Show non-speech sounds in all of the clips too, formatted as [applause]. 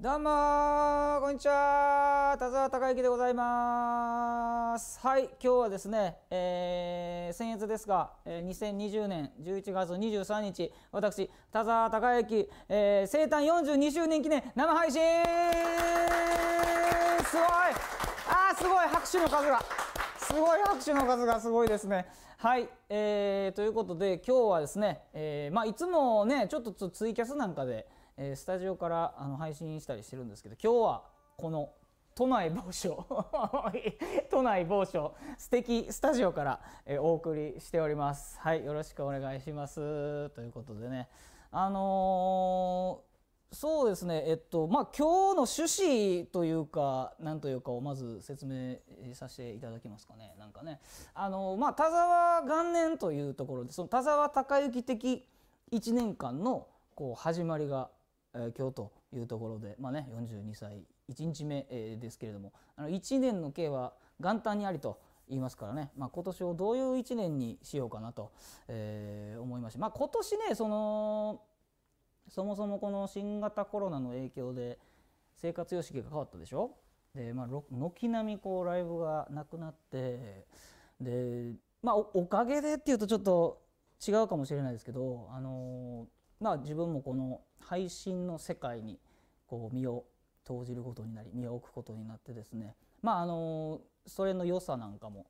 どうもこんにちは田沢孝之でございますはい今日はですね、えー、先越ですが、えー、2020年11月23日私田沢孝之、えー、生誕42周年記念生配信すごいあーすごい拍手の数がすごい拍手の数がすごいですね。はい、えー、ということで今日はですね、えー、まあ、いつもねちょっとツイキャスなんかで、えー、スタジオからあの配信したりしてるんですけど今日はこの都内某所 [laughs] 都内某所素敵スタジオから、えー、お送りしておりますはいよろしくお願いしますということでねあのー、そうですねえっとまあ今日の趣旨というか何というかをまず説明させていただきますかねなんかねあのまあ田沢元年というところでその田沢孝之的1年間のこう始まりがえ今日というところで、まあね、42歳1日目、えですけれどもあの1年の計は元旦にありと言いますからね、まあ、今年をどういう1年にしようかなと、え思いまして、まあ、今年ねそのそもそもこの新型コロナの影響で生活様式が変わったでしょで、まあ、軒並みこうライブがなくなってで、まあお、おかげでっていうとちょっと違うかもしれないですけど、あのーまあ、自分もこの配信の世界にこう身を投じることになり身を置くことになってですね、まあ、あのそれの良さなんかも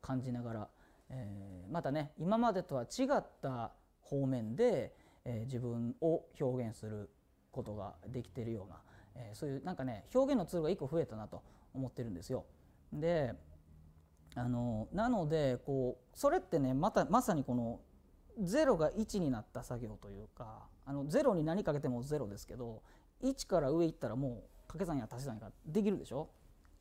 感じながら、えまたね今までとは違った方面で、え自分を表現することができてるような、えそういうなんかね表現のツールが1個増えたなと思ってるんですよ。であのなのでこうそれってねまたまさにこの0が1になった作業というかあのロに何かけても0ですけど1から上行ったらもう掛け算や足し算ができるでしょ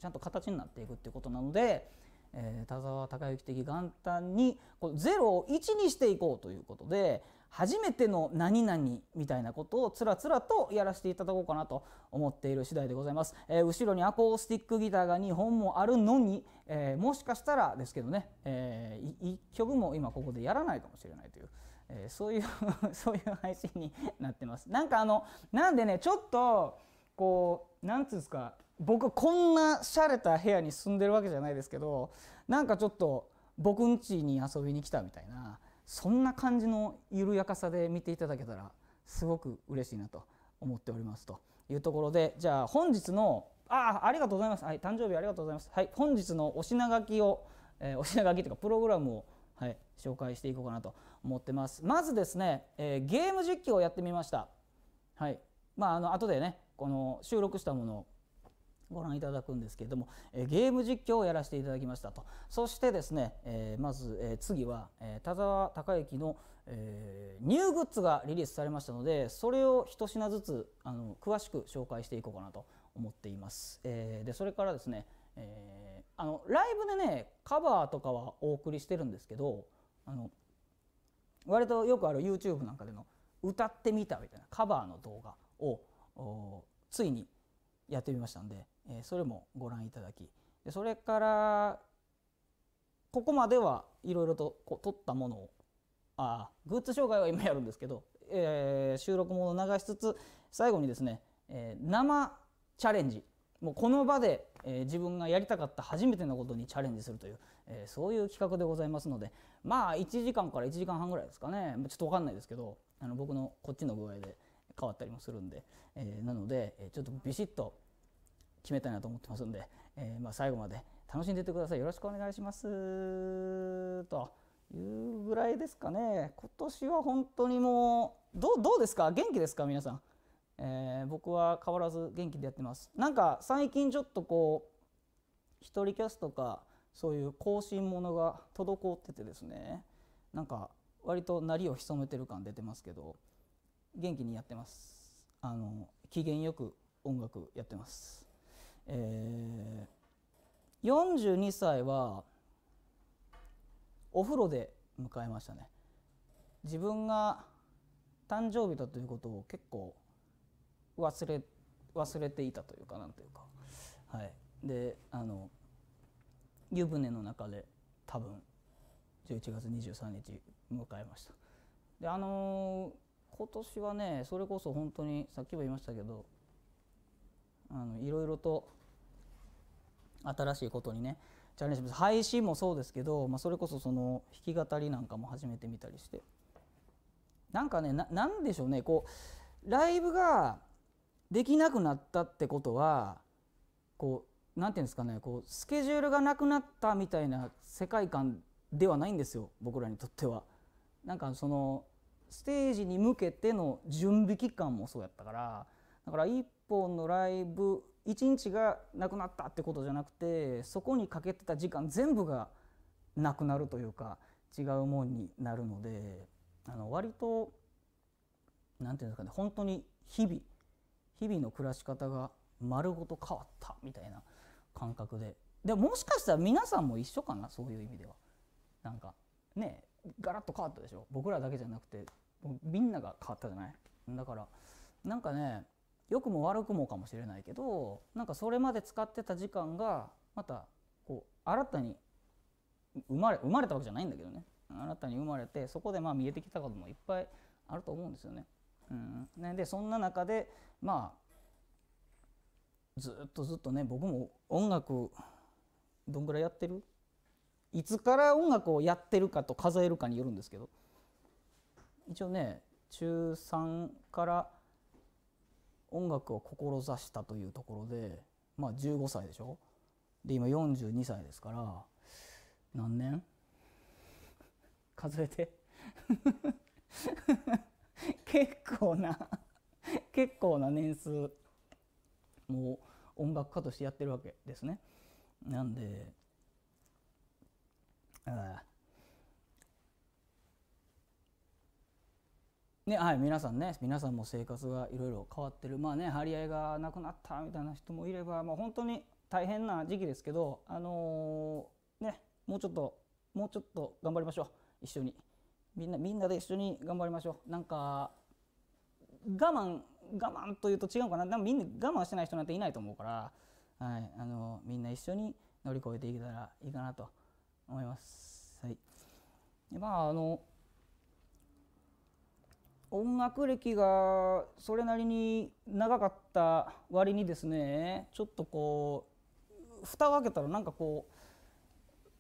ちゃんと形になっていくっていうことなので、えー、田沢孝之的元旦にこう0を1にしていこうということで初めての何々みたいなことをつらつらとやらせていただこうかなと思っている次第でございます、えー、後ろにアコースティックギターが2本もあるのに、えー、もしかしたらですけどね、えー、1曲も今ここでやらないかもしれないという、えー、そういう [laughs] そういう配信になってますなんかあのなんでねちょっとこうなんつうんですか僕こんな洒落た部屋に住んでるわけじゃないですけどなんかちょっと僕ん家に遊びに来たみたいなそんな感じの緩やかさで見ていただけたらすごく嬉しいなと思っておりますというところでじゃあ本日のあありがとうございます、はい、誕生日ありがとうございます、はい、本日のお品書きを、えー、お品書きというかプログラムを、はい、紹介していこうかなと思ってますまずですね、えー、ゲーム実況をやってみましたはいまああの後でねこの収録したものをご覧いただくんですけれども、えゲーム実況をやらせていただきましたとそしてですね、えまず、え次は、え田沢孝之の、えニューグッズがリリースされましたのでそれを一品ずつあの詳しく紹介していこうかなと思っています。えでそれからですね、えあのライブでねカバーとかはお送りしてるんですけどあの割とよくある YouTube なんかでの歌ってみたみたいなカバーの動画をついにやってみましたんでえそれもご覧いただきでそれからここまではいろいろとこう撮ったものをあグッズ紹介は今やるんですけど、えー、収録も流しつつ最後にですね、えー、生チャレンジもうこの場で、えー、自分がやりたかった初めてのことにチャレンジするという、えそういう企画でございますのでまあ1時間から1時間半ぐらいですかねちょっと分かんないですけどあの僕のこっちの具合で変わったりもするんで、えなのでちょっとビシッと決めたいなと思ってますんで、えー、まあ最後まで楽しんでいってくださいよろしくお願いしますというぐらいですかね今年は本当にもうどうですか元気ですか皆さん、えー、僕は変わらず元気でやってますなんか最近ちょっとこう一人キャスとかそういう更新ものが滞っててですねなんか割と鳴りを潜めてる感出てますけど元気にやってますあの機嫌よく音楽やってますえー、42歳はお風呂で迎えましたね自分が誕生日だということを結構忘れ忘れていたというかなんというか、はい、であの湯船の中で多分11月23日迎えましたであのー、今年はねそれこそ本当にさっきも言いましたけどあのいろいろと新しいことにねチャレンジします配信もそうですけど、まあ、それこそその弾き語りなんかも始めてみたりしてなんかねなんでしょうねこうライブができなくなったってことはこう何て言うんですかねこうスケジュールがなくなったみたいな世界観ではないんですよ僕らにとっては。なんかそのステージに向けての準備期間もそうやったからだから一本のライブ1日がなくなったってことじゃなくてそこにかけてた時間全部がなくなるというか違うもんになるのであの割と何て言うんですかね本当に日々日々の暮らし方が丸ごと変わったみたいな感覚ででもしかしたら皆さんも一緒かなそういう意味ではなんかねガラッと変わったでしょ僕らだけじゃなくてみんなが変わったじゃないだからなんかね良くも悪くもかもしれないけどなんかそれまで使ってた時間がまたこう新たに生まれ生まれたわけじゃないんだけどね新たに生まれてそこでまあ見えてきたこともいっぱいあると思うんですよね。うん、ねでそんな中でまあずっとずっとね僕も音楽どんぐらいやってるいつから音楽をやってるかと数えるかによるんですけど一応ね中3から音楽を志したというところでまあ15歳でしょで今42歳ですから何年 [laughs] 数えて [laughs] 結構な結構な年数もう音楽家としてやってるわけですね。なんでああねはい、皆さんね皆さんも生活がいろいろ変わってるまあね張り合いがなくなったみたいな人もいれば、まあ、本当に大変な時期ですけどあのー、ねもうちょっともうちょっと頑張りましょう一緒にみんなみんなで一緒に頑張りましょうなんか我慢我慢というと違うかなでもみんな我慢してない人なんていないと思うから、はいあのー、みんな一緒に乗り越えていけたらいいかなと思います。はい、まああの音楽歴がそれなりに長かった割にですねちょっとこう蓋を開けたらなんかこ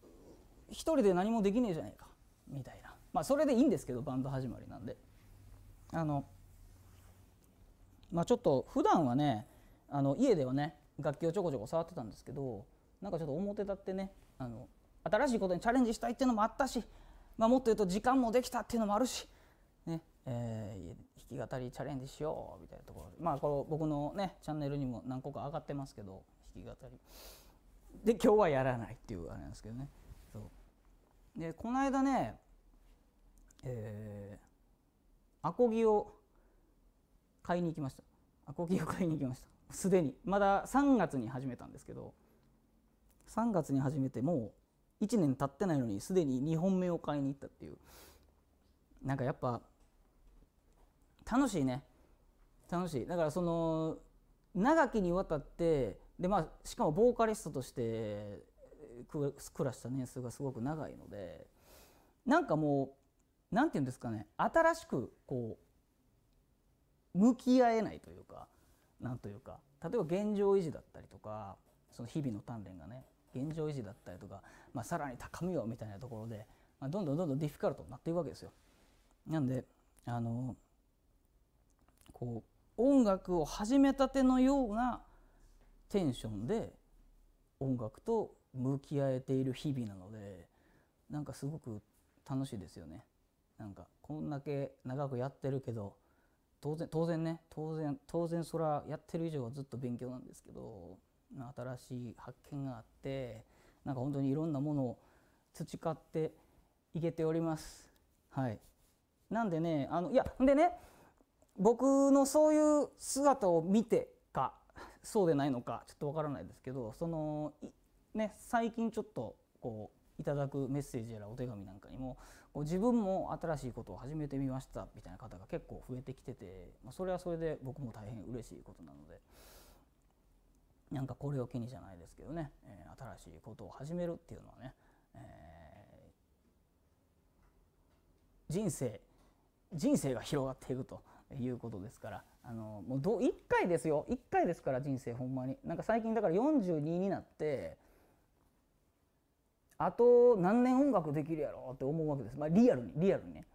う1人で何もできねえじゃないかみたいなまあそれでいいんですけどバンド始まりなんであのまあちょっと普段はねあの家ではね楽器をちょこちょこ触ってたんですけどなんかちょっと表立ってねあの新しいことにチャレンジしたいっていうのもあったし、まあ、もっと言うと時間もできたっていうのもあるしねえー、弾き語りチャレンジしようみたいなところまあこの僕のねチャンネルにも何個か上がってますけど弾き語りで今日はやらないっていうあれなんですけどねそうでこの間ねえー、アコギを買いに行きましたアコギを買いに行きましたすでにまだ3月に始めたんですけど3月に始めてもう1年経ってないのにすでに2本目を買いに行ったっていうなんかやっぱ楽しいね楽しいだからその長きにわたってで、まあ、しかもボーカリストとして暮らした年数がすごく長いのでなんかもう何て言うんですかね新しくこう向き合えないというかなんというか例えば現状維持だったりとかその日々の鍛錬がね現状維持だったりとか、まあ、さらに高みよみたいなところで、まあ、どんどんどんどんディフィカルトになっていくわけですよ。なんであのこう音楽を始めたてのようなテンションで音楽と向き合えている日々なのでなんかすごく楽しいですよね。なんかこんだけ長くやってるけど当然当然ね当然当然それはやってる以上はずっと勉強なんですけど新しい発見があってなんか本当にいろんなものを培っていけております。はい、なんでねあのいやでね僕のそういう姿を見てかそうでないのかちょっとわからないですけどそのね最近ちょっとこういただくメッセージやらお手紙なんかにも自分も新しいことを始めてみましたみたいな方が結構増えてきてて、まあ、それはそれで僕も大変嬉しいことなのでなんかこれを気にじゃないですけどね、えー、新しいことを始めるっていうのはね、えー、人生人生が広がっていくと。いうことですからあのもうど1回ですよ1回ですから人生ほんまになんか最近だから42になってあと何年音楽できるやろって思うわけです、まあ、リアルにリアルにね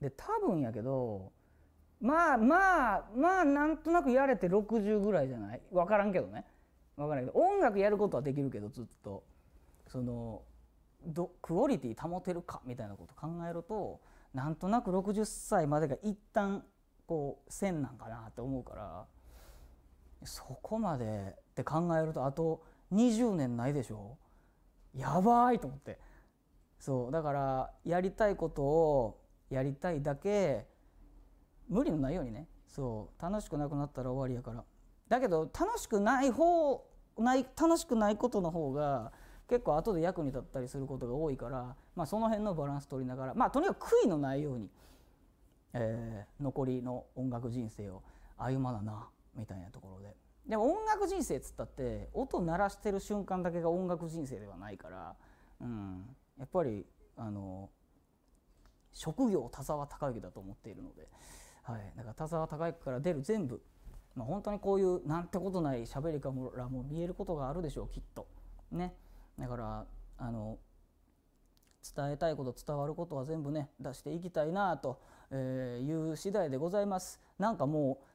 で多分やけどまあまあまあなんとなくやれて60ぐらいじゃない分からんけどね分からんけど音楽やることはできるけどずっとそのどクオリティ保てるかみたいなこと考えるとなんとなく60歳までが一旦こう線なんかなって思うからそこまでって考えるとあと20年ないでしょやばいと思ってそうだからやりたいことをやりたいだけ無理のないようにねそう楽しくなくなったら終わりやからだけど楽しくない方ない楽しくないことの方が結構後で役に立ったりすることが多いから、まあ、その辺のバランス取りながら、まあ、とにかく悔いのないように、えー、残りの音楽人生を歩まだなみたいなところで。でも音楽人生っつったって音鳴らしてる瞬間だけが音楽人生ではないから、うん、やっぱりあの職業田沢孝之だと思っているので、はい、だから田沢孝之から出る全部、まあ、本当にこういうなんてことない喋りからも見えることがあるでしょうきっと。ね、だからあの伝えたいこと伝わることは全部ね出していきたいなという次第でございます。なんかもう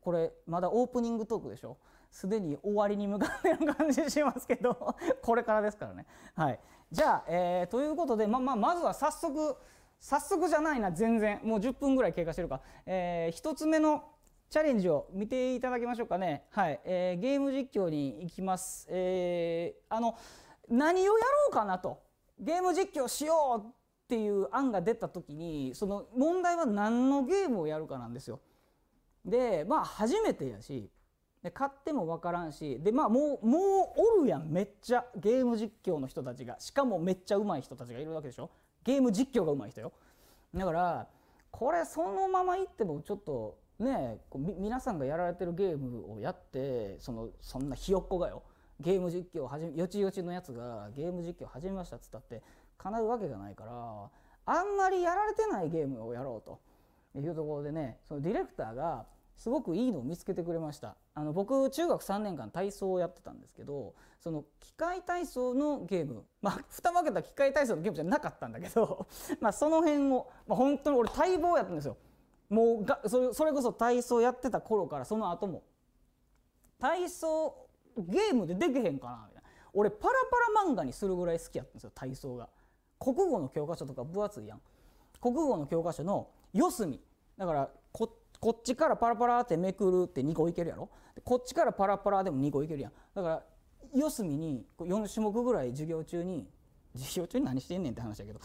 これまだオープニングトークでしょすでに終わりに向かうような感じしますけど [laughs] これからですからね。はい、じゃあ、えー、ということで、ままあ、まずは早速早速じゃないな全然もう10分ぐらい経過してるか、えー、1つ目のチャレンジを見ていただきましょうかね。はい、えー、ゲーム実況に行きます。えー、あの何をやろうかなとゲーム実況しようっていう案が出た時にその問題は何のゲームをやるかなんですよ。でまあ初めてやしで買っても分からんしでまあもうもうおるやんめっちゃゲーム実況の人たちがしかもめっちゃ上手い人たちがいるわけでしょゲーム実況が上手い人よだからこれそのままいってもちょっとね皆さんがやられてるゲームをやってそのそんなひよっこがよゲーム実況を始めよちよちのやつがゲーム実況始めましたっつったって叶うわけがないからあんまりやられてないゲームをやろうというところでねそのディレクターがすごくいいのを見つけてくれましたあの僕中学3年間体操をやってたんですけどその機械体操のゲームまあ蓋負けた機械体操のゲームじゃなかったんだけど [laughs] まあその辺を、まあ、本当に俺待望やったんですよもうがそれそれこそ体操やってた頃からその後も体操ゲームでできへんかなみたいな俺パラパラ漫画にするぐらい好きやったんですよ体操が国語の教科書とか分厚いやん国語の教科書の四隅だからここっちからパラパラってめくるって2個いけるやろこっちからパラパラでも2個いけるやんだから四隅に4種目ぐらい授業中に授業中に何してんねんって話だけど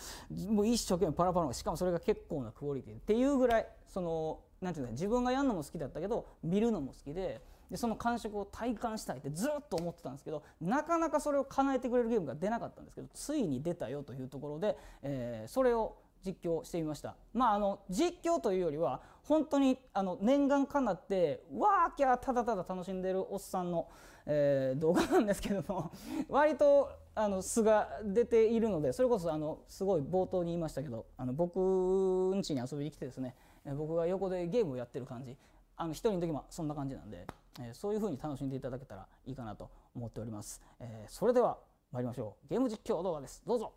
もう一生懸命パラパラしかもそれが結構なクオリティっていうぐらいそのなんていうの自分がやるのも好きだったけど見るのも好きででその感触を体感したいってずっと思ってたんですけどなかなかそれを叶えてくれるゲームが出なかったんですけどついに出たよというところで、えー、それを実況してみました。まあ、あの実況というよりは本当にあの念願かなってわーきゃただただ楽しんでるおっさんの、えー、動画なんですけども割とあの素が出ているのでそれこそあのすごい冒頭に言いましたけどあの僕ん家に遊びに来てですね僕が横でゲームをやってる感じあの一人の時もそんな感じなんで。えそういうふうに楽しんでいただけたらいいかなと思っております、えそれでは参りましょうゲーム実況動画ですどうぞ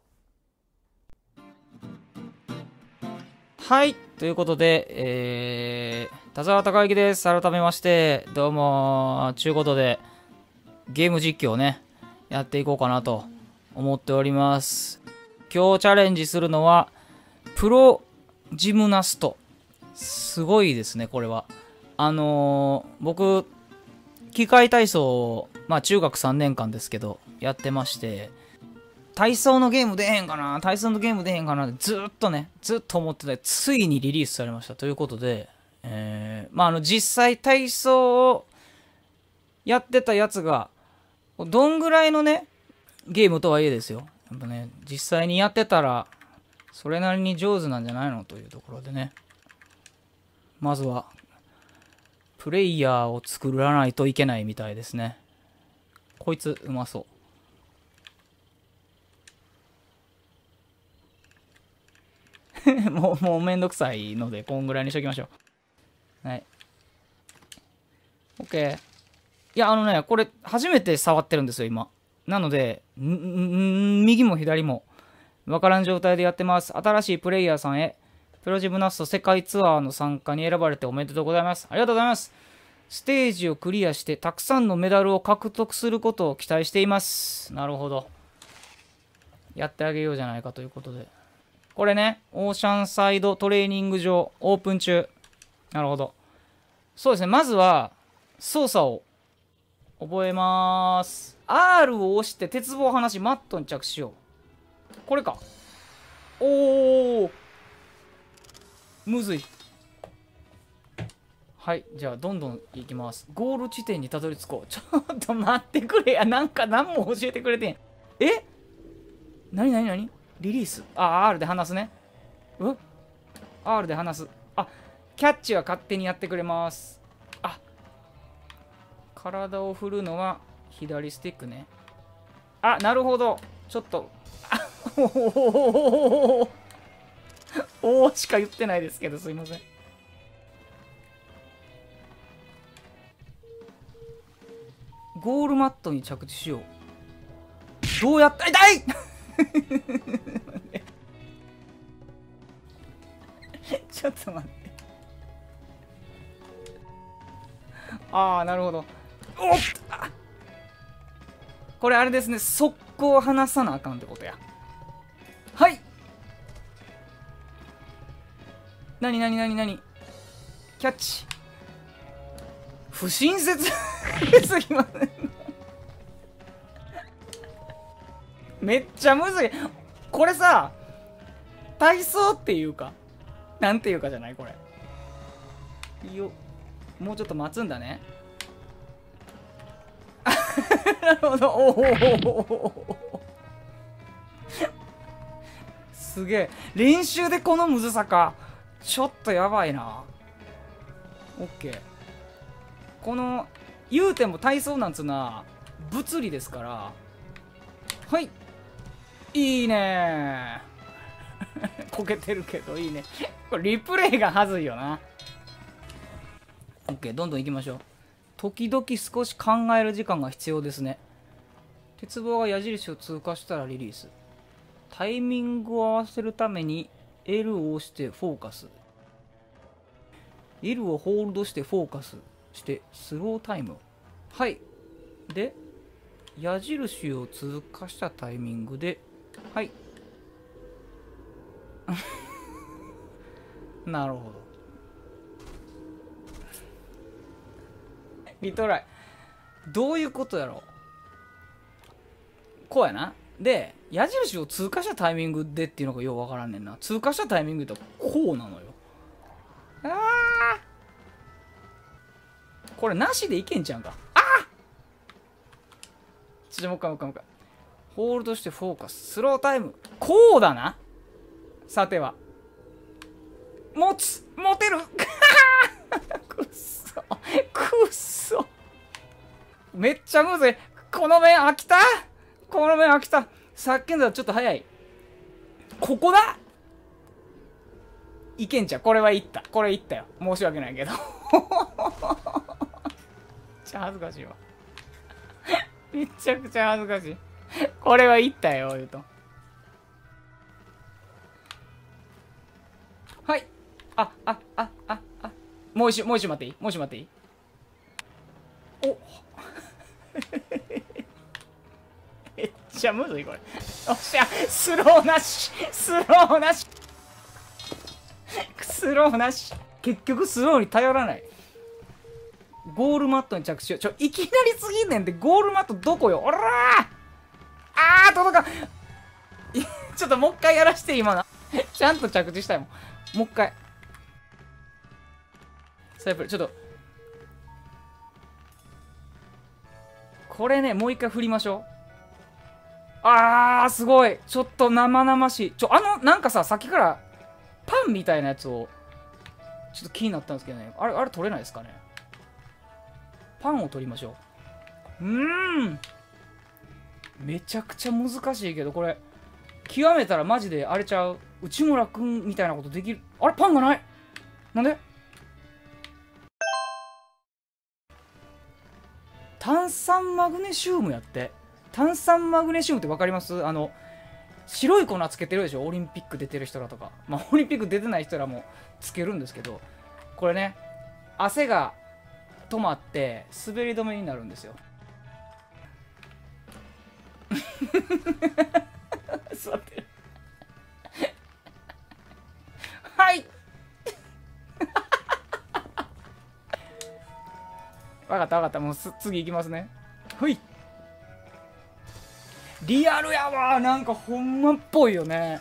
はいということで、えー、田沢孝之です改めましてどうもちゅうことでゲーム実況ねやっていこうかなと思っております今日チャレンジするのはプロジムナストすごいですねこれはあのー、僕機械体操を、まあ、中学3年間ですけど、やってまして、体操のゲーム出へんかな体操のゲーム出へんかなってずっとね、ずっと思ってて、ついにリリースされました。ということで、えー、まあ、あの、実際体操をやってたやつが、どんぐらいのね、ゲームとはいえですよ。やっぱね、実際にやってたら、それなりに上手なんじゃないのというところでね。まずは、プレイヤーを作らないといけないみたいですね。こいつ、うまそう。[laughs] もう、もうめんどくさいので、こんぐらいにしときましょう。はい。OK。いや、あのね、これ、初めて触ってるんですよ、今。なので、右も左も、わからん状態でやってます。新しいプレイヤーさんへ。プロジムナスト世界ツアーの参加に選ばれておめでとうございます。ありがとうございます。ステージをクリアして、たくさんのメダルを獲得することを期待しています。なるほど。やってあげようじゃないかということで。これね、オーシャンサイドトレーニング場、オープン中。なるほど。そうですね、まずは、操作を覚えまーす。R を押して鉄棒を離し、マットに着地しよう。これか。おー。むずいはいじゃあどんどんいきますゴール地点にたどり着こう [laughs] ちょっと待ってくれやなんか何も教えてくれてんえになにリリースあ R で話すねう R で話すあキャッチは勝手にやってくれますあ体を振るのは左スティックねあなるほどちょっとあおおおおおお [laughs] おおしか言ってないですけど、すいません。ゴールマットに着地しよう。どうやった痛い [laughs] ちょっと待って。ああ、なるほど。おっこれあれですね、速攻離さなあかんってことや。はいなになになになにキャッチ不親切 [laughs] すぎませんめっちゃむずいこれさ体操っていうかなんていうかじゃないこれよもうちょっと待つんだねなるほどおおすげえ練習でこのむずさかちょっとやばいな。オッケー。この、言うても体操なんつうのは、物理ですから。はい。いいね [laughs] こけてるけどいいねこれリプレイがはずいよな。オッケー、どんどん行きましょう。時々少し考える時間が必要ですね。鉄棒が矢印を通過したらリリース。タイミングを合わせるために L を押してフォーカス L をホールドしてフォーカスしてスロータイムはいで矢印を通過したタイミングではい [laughs] なるほどリトライどういうことやろこうやなで矢印を通過したタイミングでっていうのがようわからんねんな通過したタイミングっこうなのよああこれなしでいけんちゃうんかああちょっともう一回もう一回もう一回ホールドしてフォーカススロータイムこうだなさては持つ持てる [laughs] くっそくっそめっちゃむずいこの面飽きたこの面飽きたきのだらちょっと早いここだいけんちゃうこれはいったこれいったよ申し訳ないけど [laughs] ちゃ恥ずかしいわ [laughs] めちゃくちゃ恥ずかしいこれはいったよ言うとはいあああああもう一周もう一周待っていいもう一周待っていいおっちゃむずいこれ。おっしゃ、スローなしスローなしスローなし結局スローに頼らない。ゴールマットに着地しよう。ちょ、いきなりすぎんねんでて、ゴールマットどこよおらーあー、届かんちょっともう一回やらして、今な。ちゃんと着地したいもん。もう一回。サイプル、ちょっと。これね、もう一回振りましょう。あー、すごい。ちょっと生々しい。ちょ、あの、なんかさ、さっきからパンみたいなやつを、ちょっと気になったんですけどね。あれ、あれ取れないですかね。パンを取りましょう。うーん。めちゃくちゃ難しいけど、これ、極めたらマジで荒れちゃう。内村くんみたいなことできる。あれ、パンがないなんで炭酸マグネシウムやって。炭酸マグネシウムって分かりますあの白い粉つけてるでしょオリンピック出てる人らとかまあ [laughs] オリンピック出てない人らもつけるんですけどこれね汗が止まって滑り止めになるんですよ [laughs] 座ってるはい [laughs] わかったわかったもう次いきますねほいリアルやわなんかほんまっぽいよね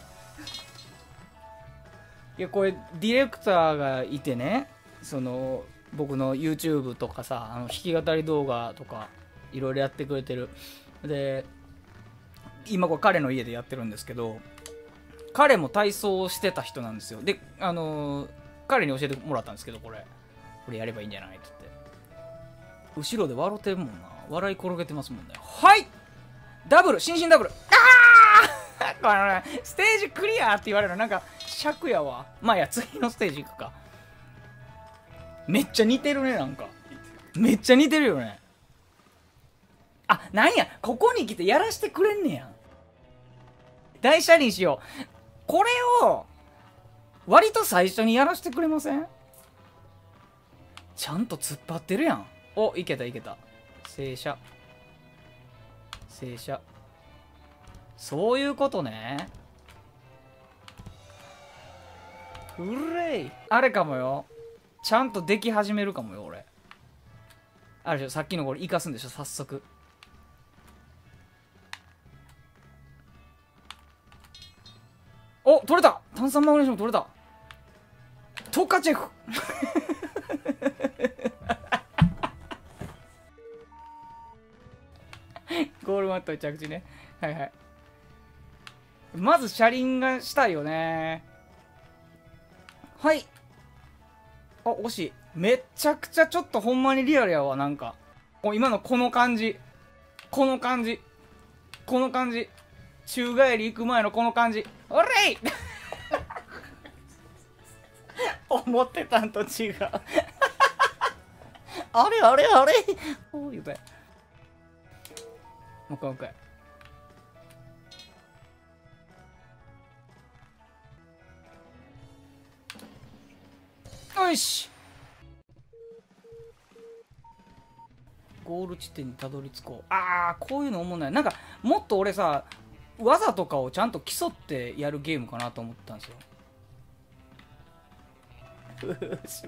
いやこれディレクターがいてねその僕の YouTube とかさあの弾き語り動画とかいろいろやってくれてるで今これ彼の家でやってるんですけど彼も体操をしてた人なんですよであの彼に教えてもらったんですけどこれこれやればいいんじゃないって言って後ろで笑うてるもんな笑い転げてますもんねはいダブル新進ダブルああステージクリアって言われるなんか尺やわまあいや次のステージ行くかめっちゃ似てるねなんかめっちゃ似てるよねあなんやここに来てやらしてくれんねや大車輪しようこれを割と最初にやらしてくれませんちゃんと突っ張ってるやんおいけたいけた正社正社そういうことねうれいあれかもよちゃんとでき始めるかもよ俺あれでしょさっきのこれ生かすんでしょ早速お取れた炭酸マグネシウム取れたトカチェフ [laughs] ゴールマット着地ね。はいはい。まず車輪がしたいよね。はい。あ、惜しい。めちゃくちゃちょっとほんまにリアルやわ、なんか。今のこの感じ。この感じ。この感じ。宙返り行く前のこの感じ。おれい [laughs] 思ってたんと違う [laughs] あれあれあれお言うたう一回もう一回。よしゴール地点にたどり着こうああこういうの思うないなんかもっと俺さ技とかをちゃんと競ってやるゲームかなと思ったんですよ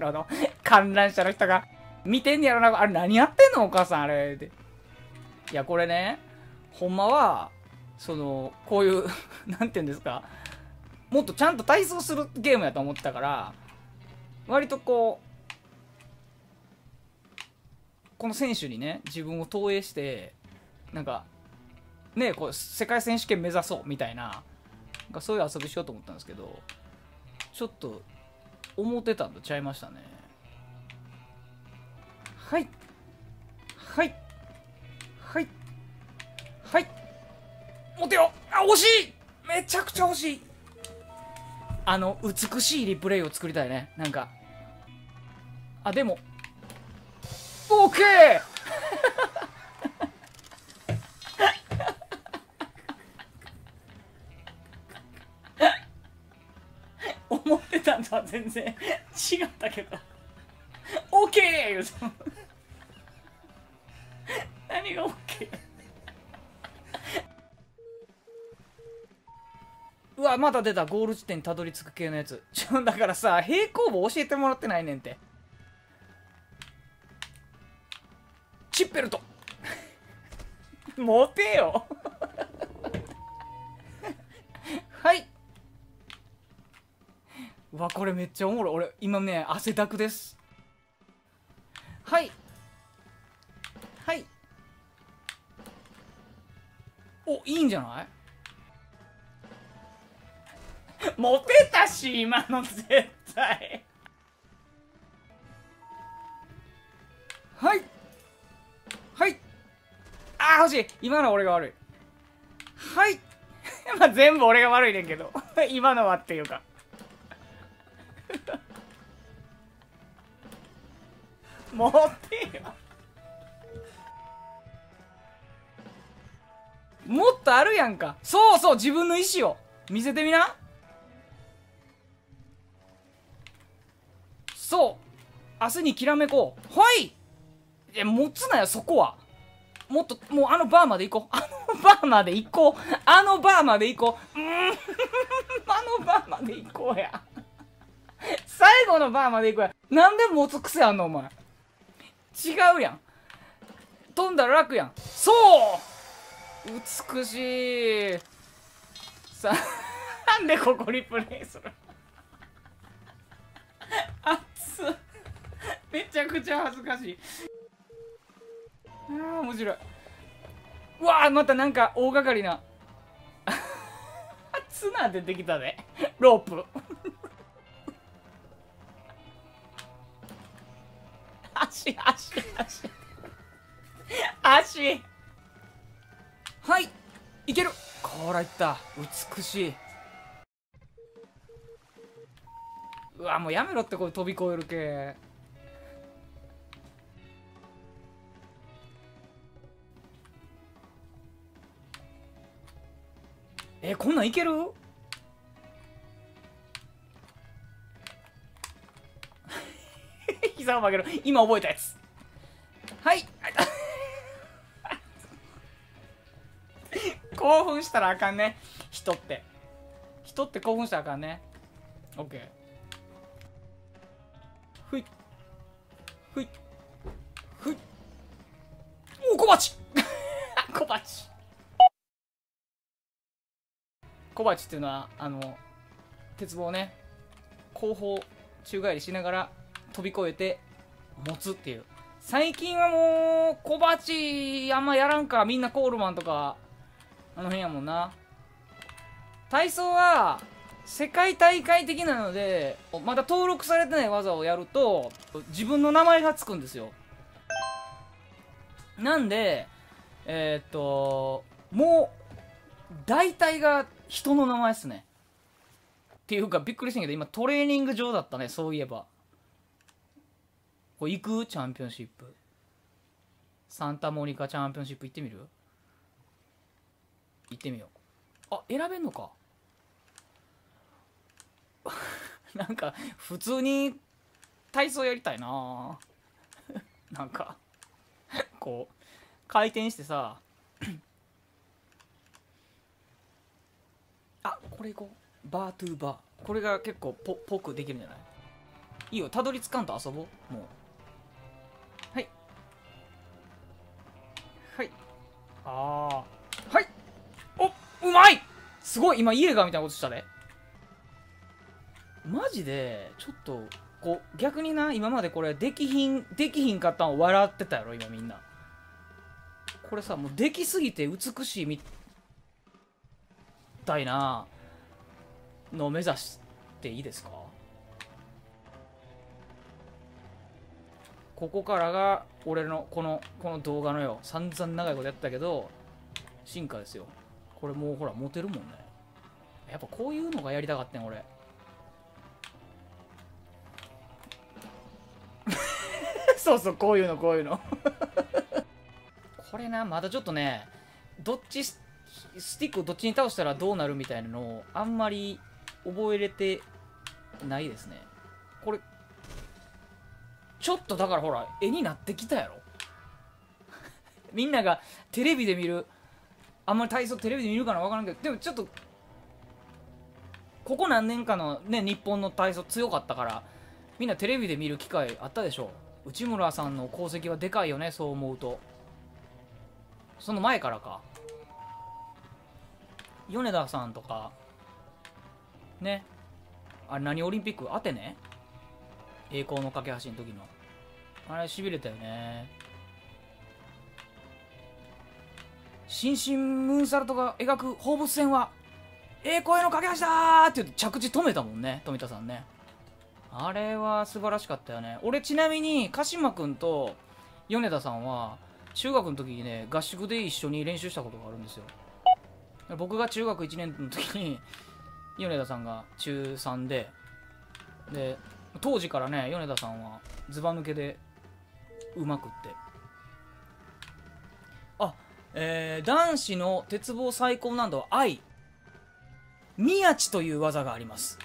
後ろの観覧車の人が見てんやろなあれ何やってんのお母さんあれでいやこれねほんまはそのこういう何 [laughs] て言うんですかもっとちゃんと体操するゲームやと思ってたから割とこうこの選手にね自分を投影してなんかねこう世界選手権目指そうみたいななそういう遊びしようと思ったんですけどちょっと思ってたんとちゃいましたねはいはいはいはい持てよあ惜しいめちゃくちゃ惜しいあの美しいリプレイを作りたいねなんかあでも OK! 思ってたんとは全然違ったけど OK! 言うわまた出たゴール地点にたどり着く系のやつ [laughs] ちょだからさ平行棒教えてもらってないねんってチッペルトモテ [laughs] よ [laughs] はいわこれめっちゃおもろい俺今ね汗だくですはいはいおいいんじゃない [laughs] モテたし今の絶対はいはいああ欲しい今の俺が悪いはい [laughs] まあ全部俺が悪いねんけど [laughs] 今のはっていうかモテよもっとあるやんかそうそう自分の意思を見せてみなそう明日にきらめこうはいや持つなよそこはもっともうあのバーまで行こう [laughs] あのバーまで行こうあのバーまで行こううん [laughs] あのバーまで行こうや最後のバーまで行こうやなんで持つ癖あんのお前違うやん飛んだら楽やんそう美しいさあ [laughs] なんでここリプレイするあ [laughs] めちゃくちゃ恥ずかしいああ面白いうわーまたなんか大掛かりな綱出てきたねロープ [laughs] 足足足足はいいけるこらいった美しいうわもうやめろってこれ飛び越える系えこんなんいけるざ [laughs] を曲げる今覚えたやつはい [laughs] 興奮したらあかんね人って人って興奮したらあかんね OK 鉢小鉢 [laughs] 小鉢っていうのはあの鉄棒ね後方宙返りしながら飛び越えて持つっていう最近はもう小鉢あんまやらんかみんなコールマンとかあの辺やもんな体操は世界大会的なのでまだ登録されてない技をやると自分の名前がつくんですよなんで、えー、っと、もう、大体が人の名前ですね。っていうか、びっくりしたけど、今トレーニング場だったね、そういえば。こ行くチャンピオンシップ。サンタモニカチャンピオンシップ行ってみる行ってみよう。あ、選べんのか。[laughs] なんか、普通に体操やりたいな [laughs] なんか。[laughs] こう回転してさ [coughs] あこれいこうバートゥーバーこれが結構ぽぽくできるんじゃないいいよたどり着かんと遊ぼうもうはいはいああはいおうまいすごい今イエガーみたいなことしたねマジでちょっとこう逆にな今までこれできひんできひんかったのを笑ってたやろ今みんなこれさもうできすぎて美しいみたいなのを目指していいですかここからが俺のこのこの動画のよ散々長いことやったけど進化ですよこれもうほらモテるもんねやっぱこういうのがやりたかったん俺 [laughs] そうそうこういうのこういうの [laughs] これなまだちょっとねどっちスティックをどっちに倒したらどうなるみたいなのをあんまり覚えれてないですねこれちょっとだからほら絵になってきたやろ [laughs] みんながテレビで見るあんまり体操テレビで見るかな分からんけどでもちょっとここ何年かのね日本の体操強かったからみんなテレビで見る機会あったでしょ内村さんの功績はでかいよねそう思うとその前からか米田さんとかねあれ何オリンピックアテネ栄光の架け橋の時のあれしびれたよね新進ムーンサルトが描く放物線は栄光への架け橋だって言って着地止めたもんね富田さんねあれは素晴らしかったよね。俺ちなみに、鹿島くんと米田さんは、中学の時にね、合宿で一緒に練習したことがあるんですよ。僕が中学1年の時に、米田さんが中3で、で、当時からね、米田さんはズバ抜けでうまくって。あ、えー、男子の鉄棒最高難度は愛。宮地という技があります。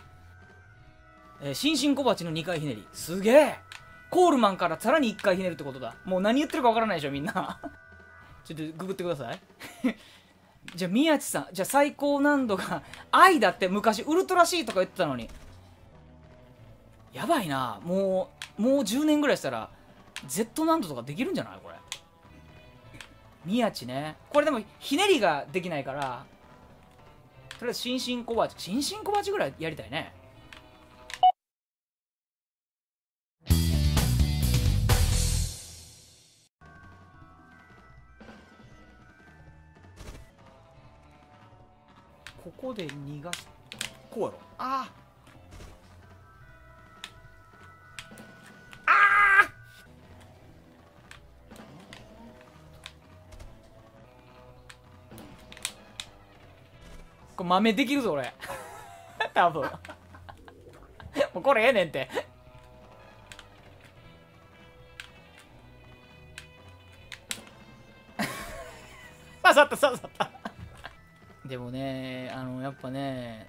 えー、新進小鉢の2回ひねり。すげえコールマンからさらに1回ひねるってことだ。もう何言ってるかわからないでしょ、みんな。[laughs] ちょっとググってください。[laughs] じゃあ、宮地さん。じゃあ、最高難度が、愛だって昔、ウルトラーとか言ってたのに。やばいな。もう、もう10年ぐらいしたら、Z 難度とかできるんじゃないこれ。宮地ね。これでも、ひねりができないから、とりあえず、新進小鉢。新進小鉢ぐらいやりたいね。こで逃がすこうやろあああこれ豆できるぞ俺 [laughs] 多分 [laughs] もうこれええねんて [laughs] 刺さった刺さったでもね、あの、やっぱね、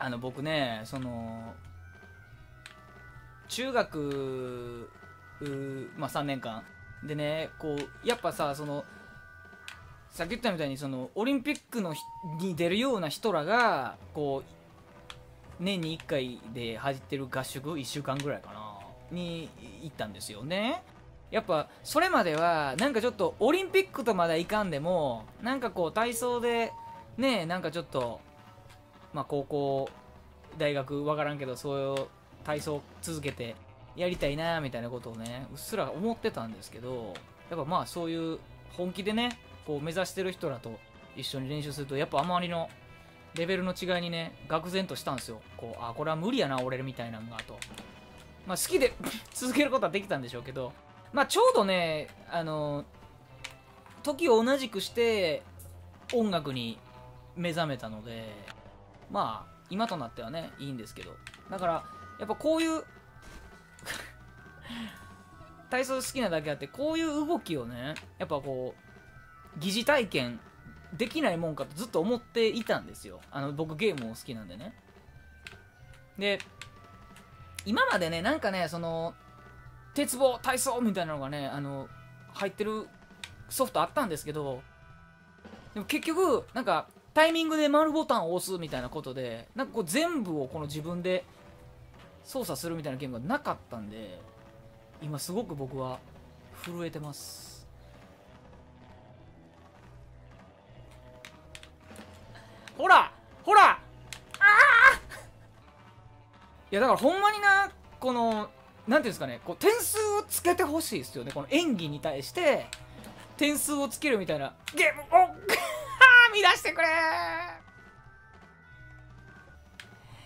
あの、僕ね、その、中学、まあ、3年間。でね、こう、やっぱさ、その、さっき言ったみたいに、その、オリンピックのに出るような人らが、こう、年に1回で走ってる合宿、1週間ぐらいかな、に行ったんですよね。やっぱそれまではなんかちょっとオリンピックとまだいかんでもなんかこう体操でねなんかちょっとまあ高校大学わからんけどそういう体操続けてやりたいなみたいなことをねうっすら思ってたんですけどやっぱまあそういう本気でねこう目指してる人らと一緒に練習するとやっぱあまりのレベルの違いにね愕然としたんですよこうあこれは無理やな俺みたいなのがとまあ好きで [laughs] 続けることはできたんでしょうけどまあちょうどねあの時を同じくして音楽に目覚めたのでまあ今となってはねいいんですけどだからやっぱこういう [laughs] 体操好きなだけあってこういう動きをねやっぱこう疑似体験できないもんかとずっと思っていたんですよあの僕ゲームを好きなんでねで今までねなんかねその鉄棒体操みたいなのがねあの入ってるソフトあったんですけどでも結局なんかタイミングで丸ボタンを押すみたいなことでなんかこう全部をこの自分で操作するみたいなゲームがなかったんで今すごく僕は震えてますほらほらああいやだからほんまになこのていうんですかねこう点数をつけてほしいですよねこの演技に対して点数をつけるみたいなゲームを見出してくれ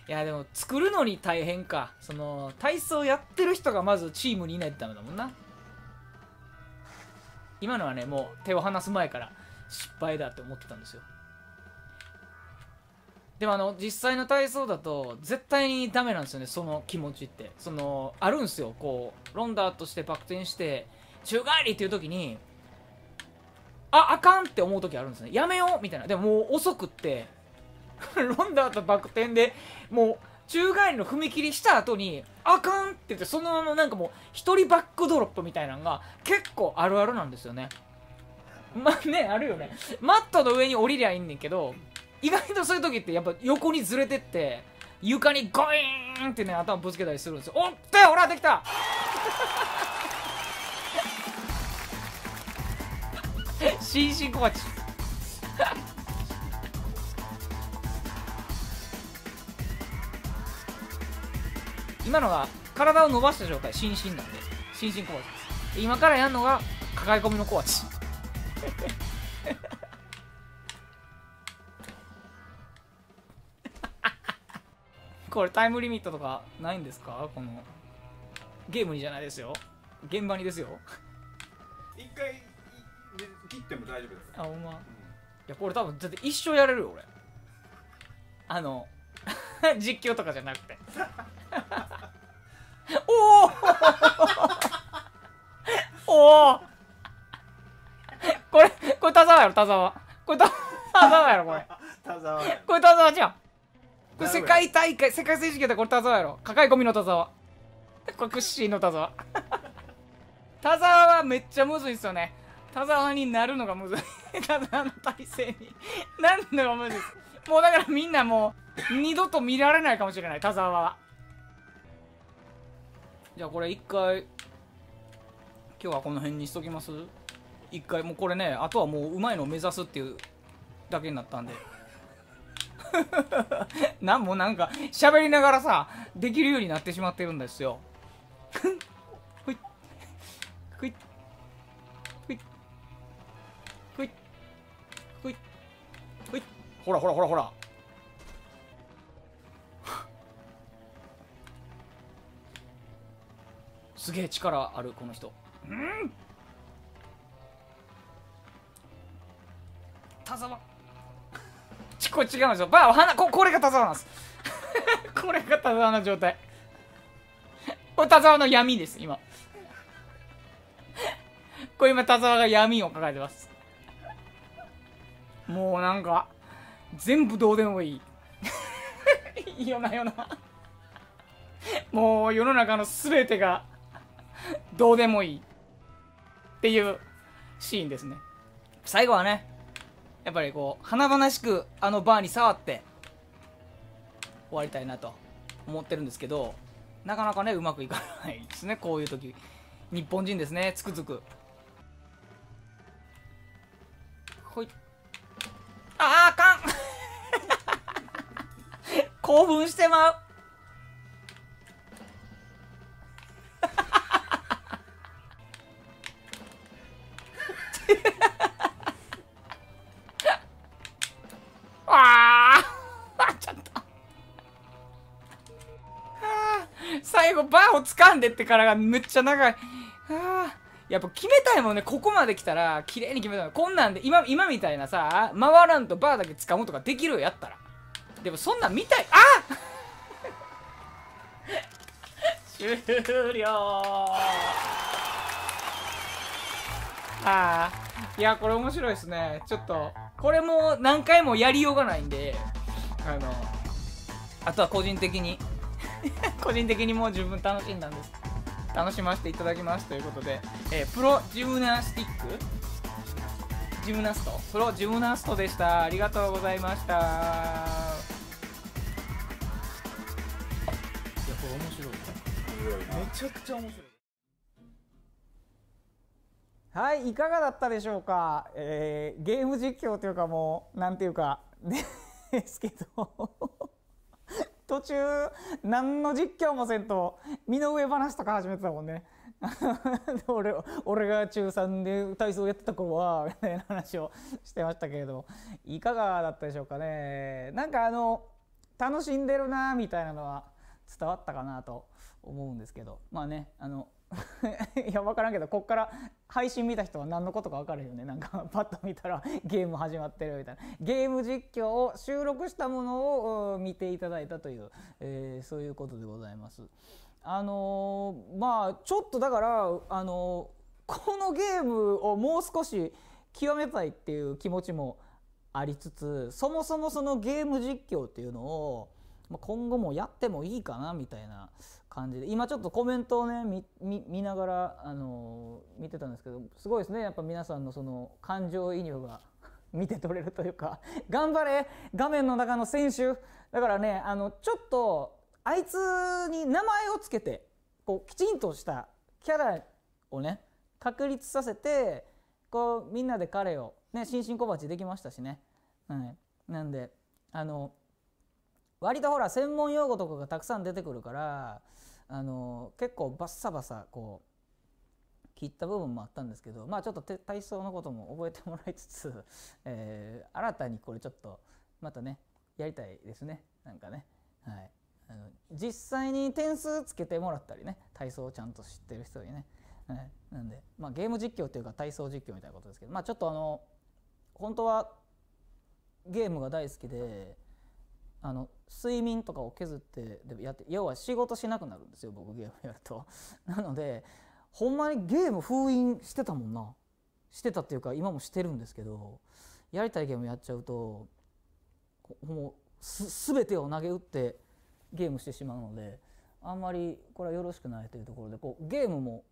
いやでも作るのに大変かその体操やってる人がまずチームにいないとダメだもんな今のはねもう手を離す前から失敗だって思ってたんですよでもあの実際の体操だと絶対にダメなんですよねその気持ちってそのあるんですよこうロンダーとしてバク転して宙返りっていう時にああかんって思う時あるんですねやめようみたいなでももう遅くって [laughs] ロンダーとバク転でもう宙返りの踏切した後にあかんって言ってそのままなんかもう1人バックドロップみたいなのが結構あるあるなんですよねまあねあるよねマットの上に降りりゃいいんけど意外とそういう時ってやっぱ横にずれてって床にゴイーンってね頭ぶつけたりするんですよおって、ほらできたシンシンコバチ今のは体を伸ばした状態心身なんで心身コバチです今からやるのが抱え込みのコバチこれタイムリミットとかないんですかこのゲームにじゃないですよ現場にですよ一回切っても大丈夫ですあほんま、うん、いやこれ多分だって一生やれるよ俺あの [laughs] 実況とかじゃなくて [laughs] お [laughs] おおおこれこれ田沢やろ田沢これ田沢やろこれ田沢これ田沢じゃんこれ世界大会世界選手権でこれ田沢やろ抱え込みの田沢これの田沢 [laughs] 田沢はめっちゃむずいっすよね田沢になるのがむずい [laughs] 田沢の体勢になんのがむずいっすもうだからみんなもう二度と見られないかもしれない田沢はじゃあこれ一回今日はこの辺にしときます一回もうこれねあとはもううまいのを目指すっていうだけになったんで [laughs] なんもなんか喋りながらさできるようになってしまってるんですよふいふいふいふいふいふいほらほらほらほらすげえ力あるこの人うん田沢これ違うんですよばお花ここれが田沢なんです [laughs] これが田沢の状態これ田沢の闇です今これ今田沢が闇を抱えてますもうなんか全部どうでもいい [laughs] よなよなもう世の中の全てがどうでもいいっていうシーンですね最後はねやっぱりこう華々しくあのバーに触って終わりたいなと思ってるんですけどなかなかねうまくいかないですねこういう時日本人ですねつくづくほいああかん [laughs] 興奮してまう掴んでってからがむっちゃ長い。はあ。やっぱ決めたいもんね、ここまで来たら、綺麗に決めたい。こんなんで、今、今みたいなさ、回らんとバーだけ掴むとかできるよ、やったら。でもそんなん見たい、あ [laughs] 終了ああ。いや、これ面白いですね。ちょっと、これも何回もやりようがないんで、あの、あとは個人的に [laughs] 個人的にもう十分楽しんだんです楽しませていただきますということで、えー、プロジムナスティックジムナストプロジムナストでしたありがとうございましたいやこれ面白いめちゃくちゃ面白いはい、いかがだったでしょうか、えー、ゲーム実況というかもう、なんていうか、ですけど途中何の実況もせんと身の上話とか始めてたもんね [laughs] 俺俺が中3で体操やってた頃はみたいな話をしてましたけれどもいかがだったでしょうかねなんかあの楽しんでるなみたいなのは伝わったかなと思うんですけどまあねあの [laughs] いや分からんけどこっから配信見た人は何のことか分かるよねなんか [laughs] パッと見たらゲーム始まってるみたいなゲーム実況を収録したものを見ていただいたという、えー、そういうことでございます。あのー、まあちょっとだから、あのー、このゲームをもう少し極めたいっていう気持ちもありつつそもそもそのゲーム実況っていうのを今後もやってもいいかなみたいな感じで今ちょっとコメントをね見ながら、あのー、見てたんですけどすごいですねやっぱ皆さんのその感情移入が [laughs] 見て取れるというか [laughs] 頑張れ画面の中の選手だからねあのちょっとあいつに名前をつけてこうきちんとしたキャラをね確立させてこうみんなで彼をね新進小鉢できましたしね、はい、なんであの割とほら専門用語とかがたくさん出てくるからあの結構バッサバサこう切った部分もあったんですけどまあちょっと体操のことも覚えてもらいつつ、[laughs] えー、新たにこれちょっとまたねやりたいですねなんかねはいあの実際に点数つけてもらったりね体操をちゃんと知ってる人にね、はい、なんで、まあ、ゲーム実況というか体操実況みたいなことですけどまあちょっとあの本当はゲームが大好きであの睡眠とかを削ってでやって要は仕事しなくなるんですよ僕ゲームやると。[laughs] なのでほんまにゲーム封印してたもんなしてたっていうか今もしてるんですけどやりたいゲームやっちゃうともうす全てを投げ打ってゲームしてしまうのであんまりこれはよろしくないというところでこうゲームも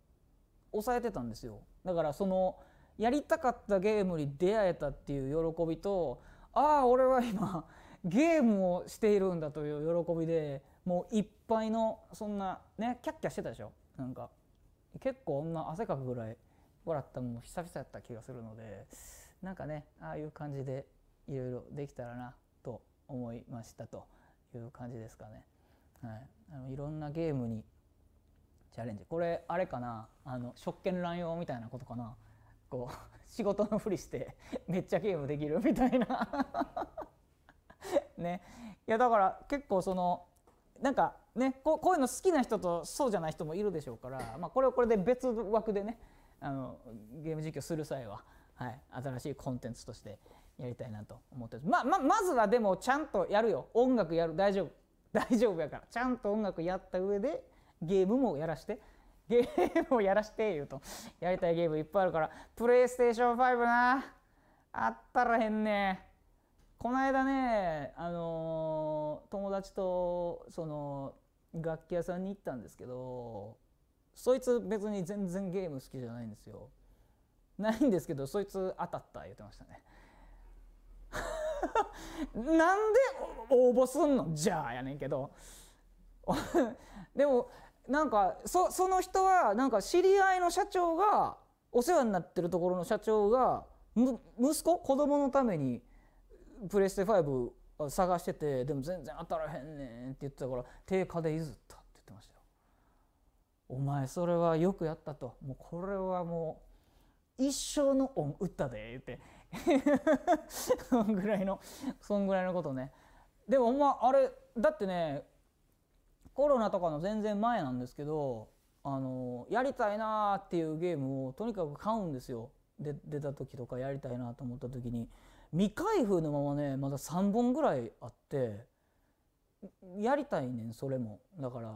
抑えてたんですよ。だからそのやりたかったゲームに出会えたっていう喜びとああ俺は今ゲームをしているんだという喜びでもういっぱいのそんなねキャッキャしてたでしょなんか結構女汗かくぐらい笑ったのも久々やった気がするのでなんかねああいう感じでいろいろできたらなと思いましたという感じですかね。はい、あのいろんなゲームにチャレンジこれあれかなあの職権乱用みたいなことかなこう仕事のふりしてめっちゃゲームできるみたいなね、いやだから結構そのなんかねこういうの好きな人とそうじゃない人もいるでしょうから、まあ、これはこれで別枠でねあのゲーム実況する際は、はい、新しいコンテンツとしてやりたいなと思ってまままずはでもちゃんとやるよ音楽やる大丈夫 [laughs] 大丈夫やからちゃんと音楽やった上でゲームもやらしてゲームをやらして言うとやりたいゲームいっぱいあるからプレイステーション5なあったらへんねこの間ね、あのー、友達とその楽器屋さんに行ったんですけどそいつ別に全然ゲーム好きじゃないんですよ。ないんですけどそいつ当たった言ってましたね。[laughs] なんで応募すんのじゃあやねんけど [laughs] でもなんかそその人はなんか知り合いの社長がお世話になってるところの社長が息子子供のためにプレステ5探しててでも全然当たらへんねんって言ってたから定価で譲ったって言ってましたよ。お前それはよくやったともうこれはもう一生の恩打ったでって [laughs] そんぐらいのそんぐらいのことね。でもまああれだってねコロナとかの全然前なんですけどあのやりたいなーっていうゲームをとにかく買うんですよで出た時とかやりたいなと思った時に未開封のままねまだ3本ぐらいあってやりたいねんそれもだから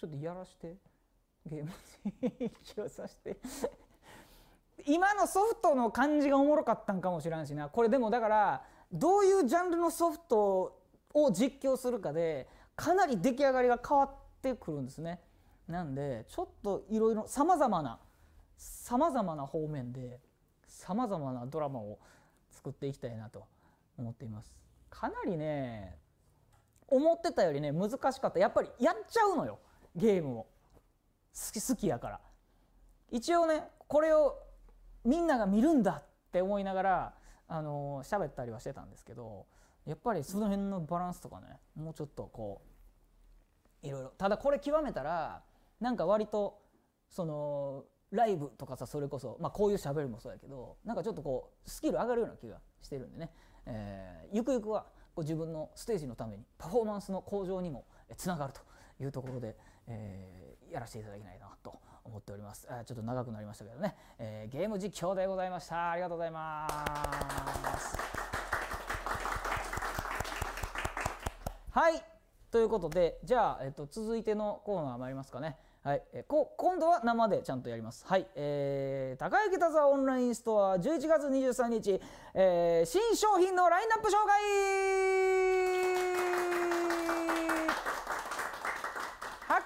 ちょっとやらしてゲーム一応さして今のソフトの感じがおもろかったんかもしれんしなこれでもだからどういうジャンルのソフトを実況するかでかなり出来上がりが変わってくるんですねなんでちょっといろいろさまざまなさまざまな方面でさまざまなドラマを作っていきたいなと思っていますかなりね思ってたよりね難しかったやっぱりやっちゃうのよゲームを好き好きやから一応ねこれをみんなが見るんだって思いながらあの喋ったりはしてたんですけどやっぱりその辺のバランスとかねもうちょっとこういろいろただこれ極めたらなんか割とそのライブとかさそれこそ、まあ、こういうしゃべりもそうやけどなんかちょっとこうスキル上がるような気がしてるんでね、えー、ゆくゆくはこう自分のステージのためにパフォーマンスの向上にもつながるというところで、えー、やらせていただけないなと思っておりますちょっと長くなりましたけどね、えー、ゲーム実況でございましたありがとうございますはいということでじゃあ、えっと、続いてのコーナー参りますかねはい、えこ今度は生でちゃんとやります。はい、えー、高雪田沢オンラインストア11月23日、えー、新商品のラインナップ紹介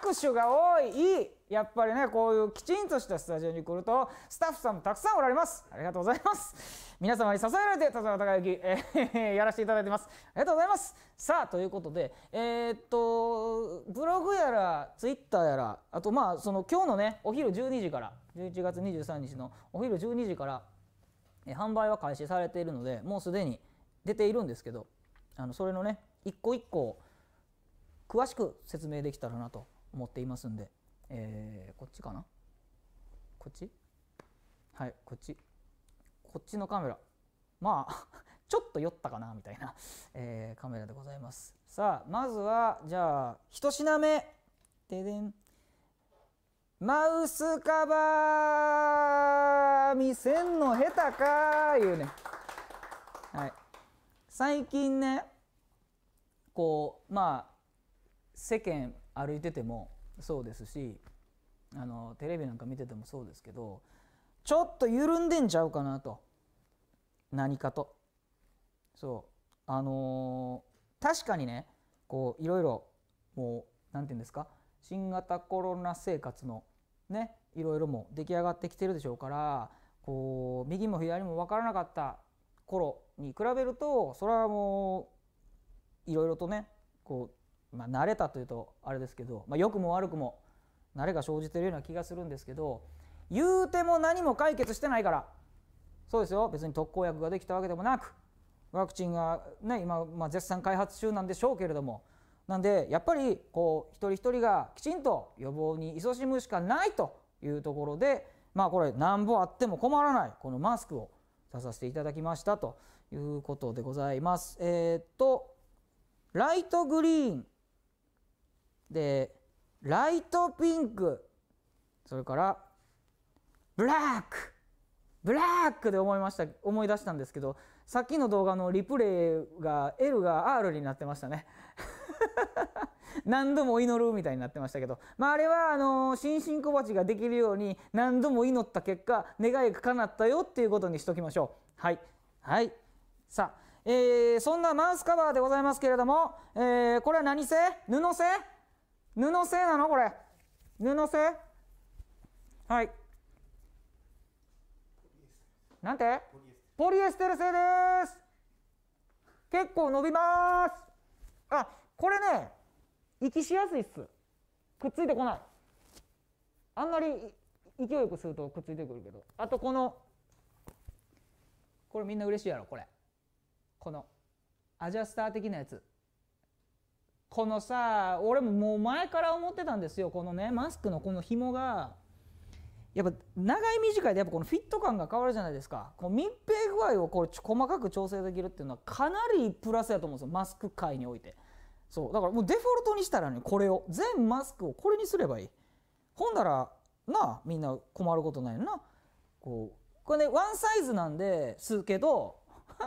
拍手が多いやっぱりねこういうきちんとしたスタジオに来るとスタッフさんもたくさんおられますありがとうございます皆様に支えられて田沢孝之、えー、やらせていただいてますありがとうございますさあということでえー、っとブログやらツイッターやらあとまあその今日のねお昼12時から11月23日のお昼12時から、えー、販売は開始されているのでもうすでに出ているんですけどあのそれのね一個一個詳しく説明できたらなと思っていますんで、えー、こっちかなこっちはいこっちこっちのカメラまあ [laughs] ちょっと酔ったかなみたいな、[laughs] えー、カメラでございますさあまずはじゃあ1品目ででんマウスカバー見せんの下手かいうねはい最近ねこうまあ世間歩いててもそうですしあのテレビなんか見ててもそうですけどちょっと緩んでんちゃうかなと何かとそうあのー、確かにねこういろいろもう何て言うんですか新型コロナ生活のねいろいろも出来上がってきてるでしょうからこう右も左も分からなかった頃に比べるとそれはもういろいろとねこうまあ、慣れたというとあれですけど、まあ、良くも悪くも慣れが生じているような気がするんですけど言うても何も解決してないからそうですよ別に特効薬ができたわけでもなくワクチンが、ね、今、まあ、絶賛開発中なんでしょうけれどもなんでやっぱりこう一人一人がきちんと予防に勤しむしかないというところでまあこれなんぼあっても困らないこのマスクを出させていただきましたということでございます。えー、っとライトグリーンでライトピンクそれからブラックブラックで思いました思い出したんですけどさっきの動画のリプレイが L が R になってましたね [laughs] 何度も祈るみたいになってましたけど、まあ、あれはあの新進小鉢ができるように何度も祈った結果願いが叶ったよっていうことにしときましょうはいはいさあ、えー、そんなマウスカバーでございますけれども、えー、これは何製布製布製なのこれ布製はいなんてポリエステル製です結構伸びますあこれね息しやすいっすくっついてこないあんまり勢いよくするとくっついてくるけどあとこのこれみんな嬉しいやろこれこのアジャスター的なやつこのさ俺ももう前から思ってたんですよこのねマスクのこの紐がやっぱ長い短いでやっぱこのフィット感が変わるじゃないですかこの密閉具合をこれ細かく調整できるっていうのはかなりプラスやと思うんですよマスク界においてそうだからもうデフォルトにしたらねこれを全マスクをこれにすればいいほんだらなあみんな困ることないよなこうこれねワンサイズなんですけど [laughs]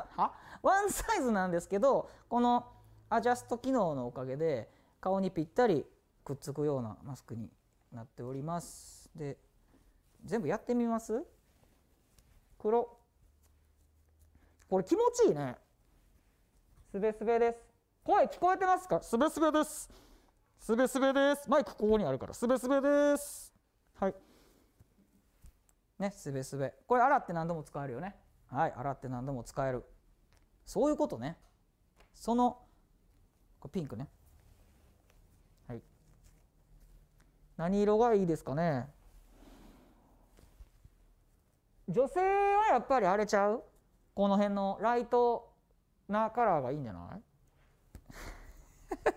ワンサイズなんですけどこのアジャスト機能のおかげで顔にぴったりくっつくようなマスクになっておりますで全部やってみます黒これ気持ちいいねすべすべです声聞こえてますかすべすべですすべすべですマイクここにあるからすべすべですはいねすべすべこれ洗って何度も使えるよねはい洗って何度も使えるそういうことねそのこれピンクね。はい。何色がいいですかね女性はやっぱり荒れちゃうこの辺のライトなカラーがいいんじゃない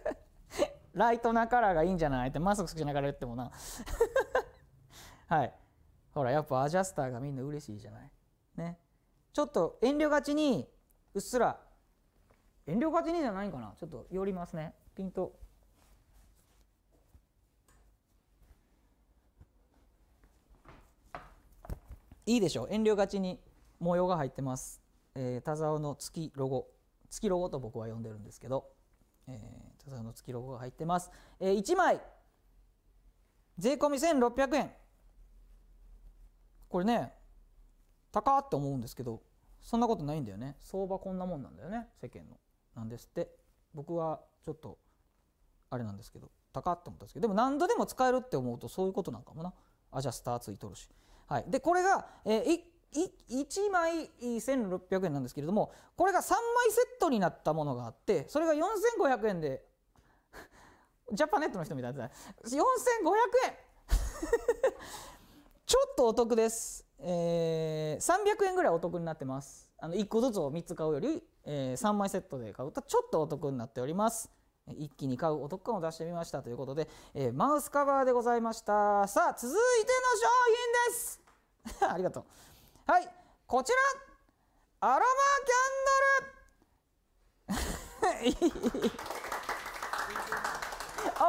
[laughs] ライトなカラーがいいんじゃないってマスクしながら言ってもな [laughs] はいほらやっぱアジャスターがみんな嬉しいじゃないねちょっと遠慮がちにうっすら遠慮がちにじゃないかなちょっと寄りますねピンといいでしょ遠慮がちに模様が入ってます、えー、田沢の月ロゴ月ロゴと僕は呼んでるんですけど、えー、田沢の月ロゴが入ってます、えー、1枚税込1600円これね高って思うんですけどそんなことないんだよね相場こんなもんなんだよね世間のなんですって僕はちょっとあれなんですけど高って思ったんですけどでも何度でも使えるって思うとそういうことなんかもなアジャスターついとるし、はい、でこれが、えー、1枚1600円なんですけれどもこれが3枚セットになったものがあってそれが4500円で [laughs] ジャパネットの人みたいな4500円 [laughs] ちょっとお得です、えー、300円ぐらいお得になってますあの1個ずつを3つ買うより、えー、3枚セットで買うとちょっとお得になっております。一気に買うお得感を出してみましたということで、えー、マウスカバーでございましたさあ続いての商品です [laughs] ありがとうはいこちらアロマキャンドル [laughs]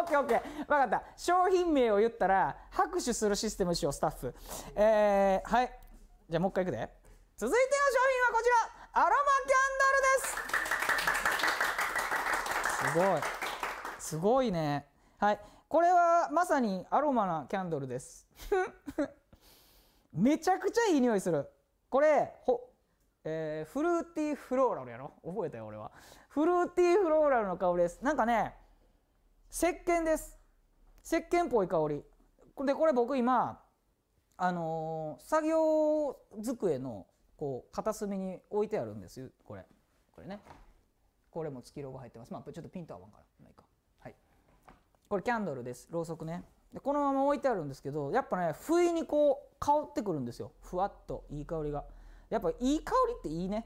オッケーオッケー分かった商品名を言ったら拍手するシステムしようスタッフえー、はいじゃあもう一回いくで続いての商品こちらアロマキャンドルですすごいすごいねはいこれはまさにアロマなキャンドルです [laughs] めちゃくちゃいい匂いするこれほ、えー、フルーティーフローラルやろ覚えたよ俺はフルーティーフローラルの香りですなんかね石鹸です石鹸っぽい香りでこれ僕今あのー、作業机のこう片隅に置いてあるんですよこれこれねこれも月ロゴ入ってますまあちょっとピント合わんからないかはいこれキャンドルですろうそくねでこのまま置いてあるんですけどやっぱね不意にこう香ってくるんですよふわっといい香りがやっぱいい香りっていいね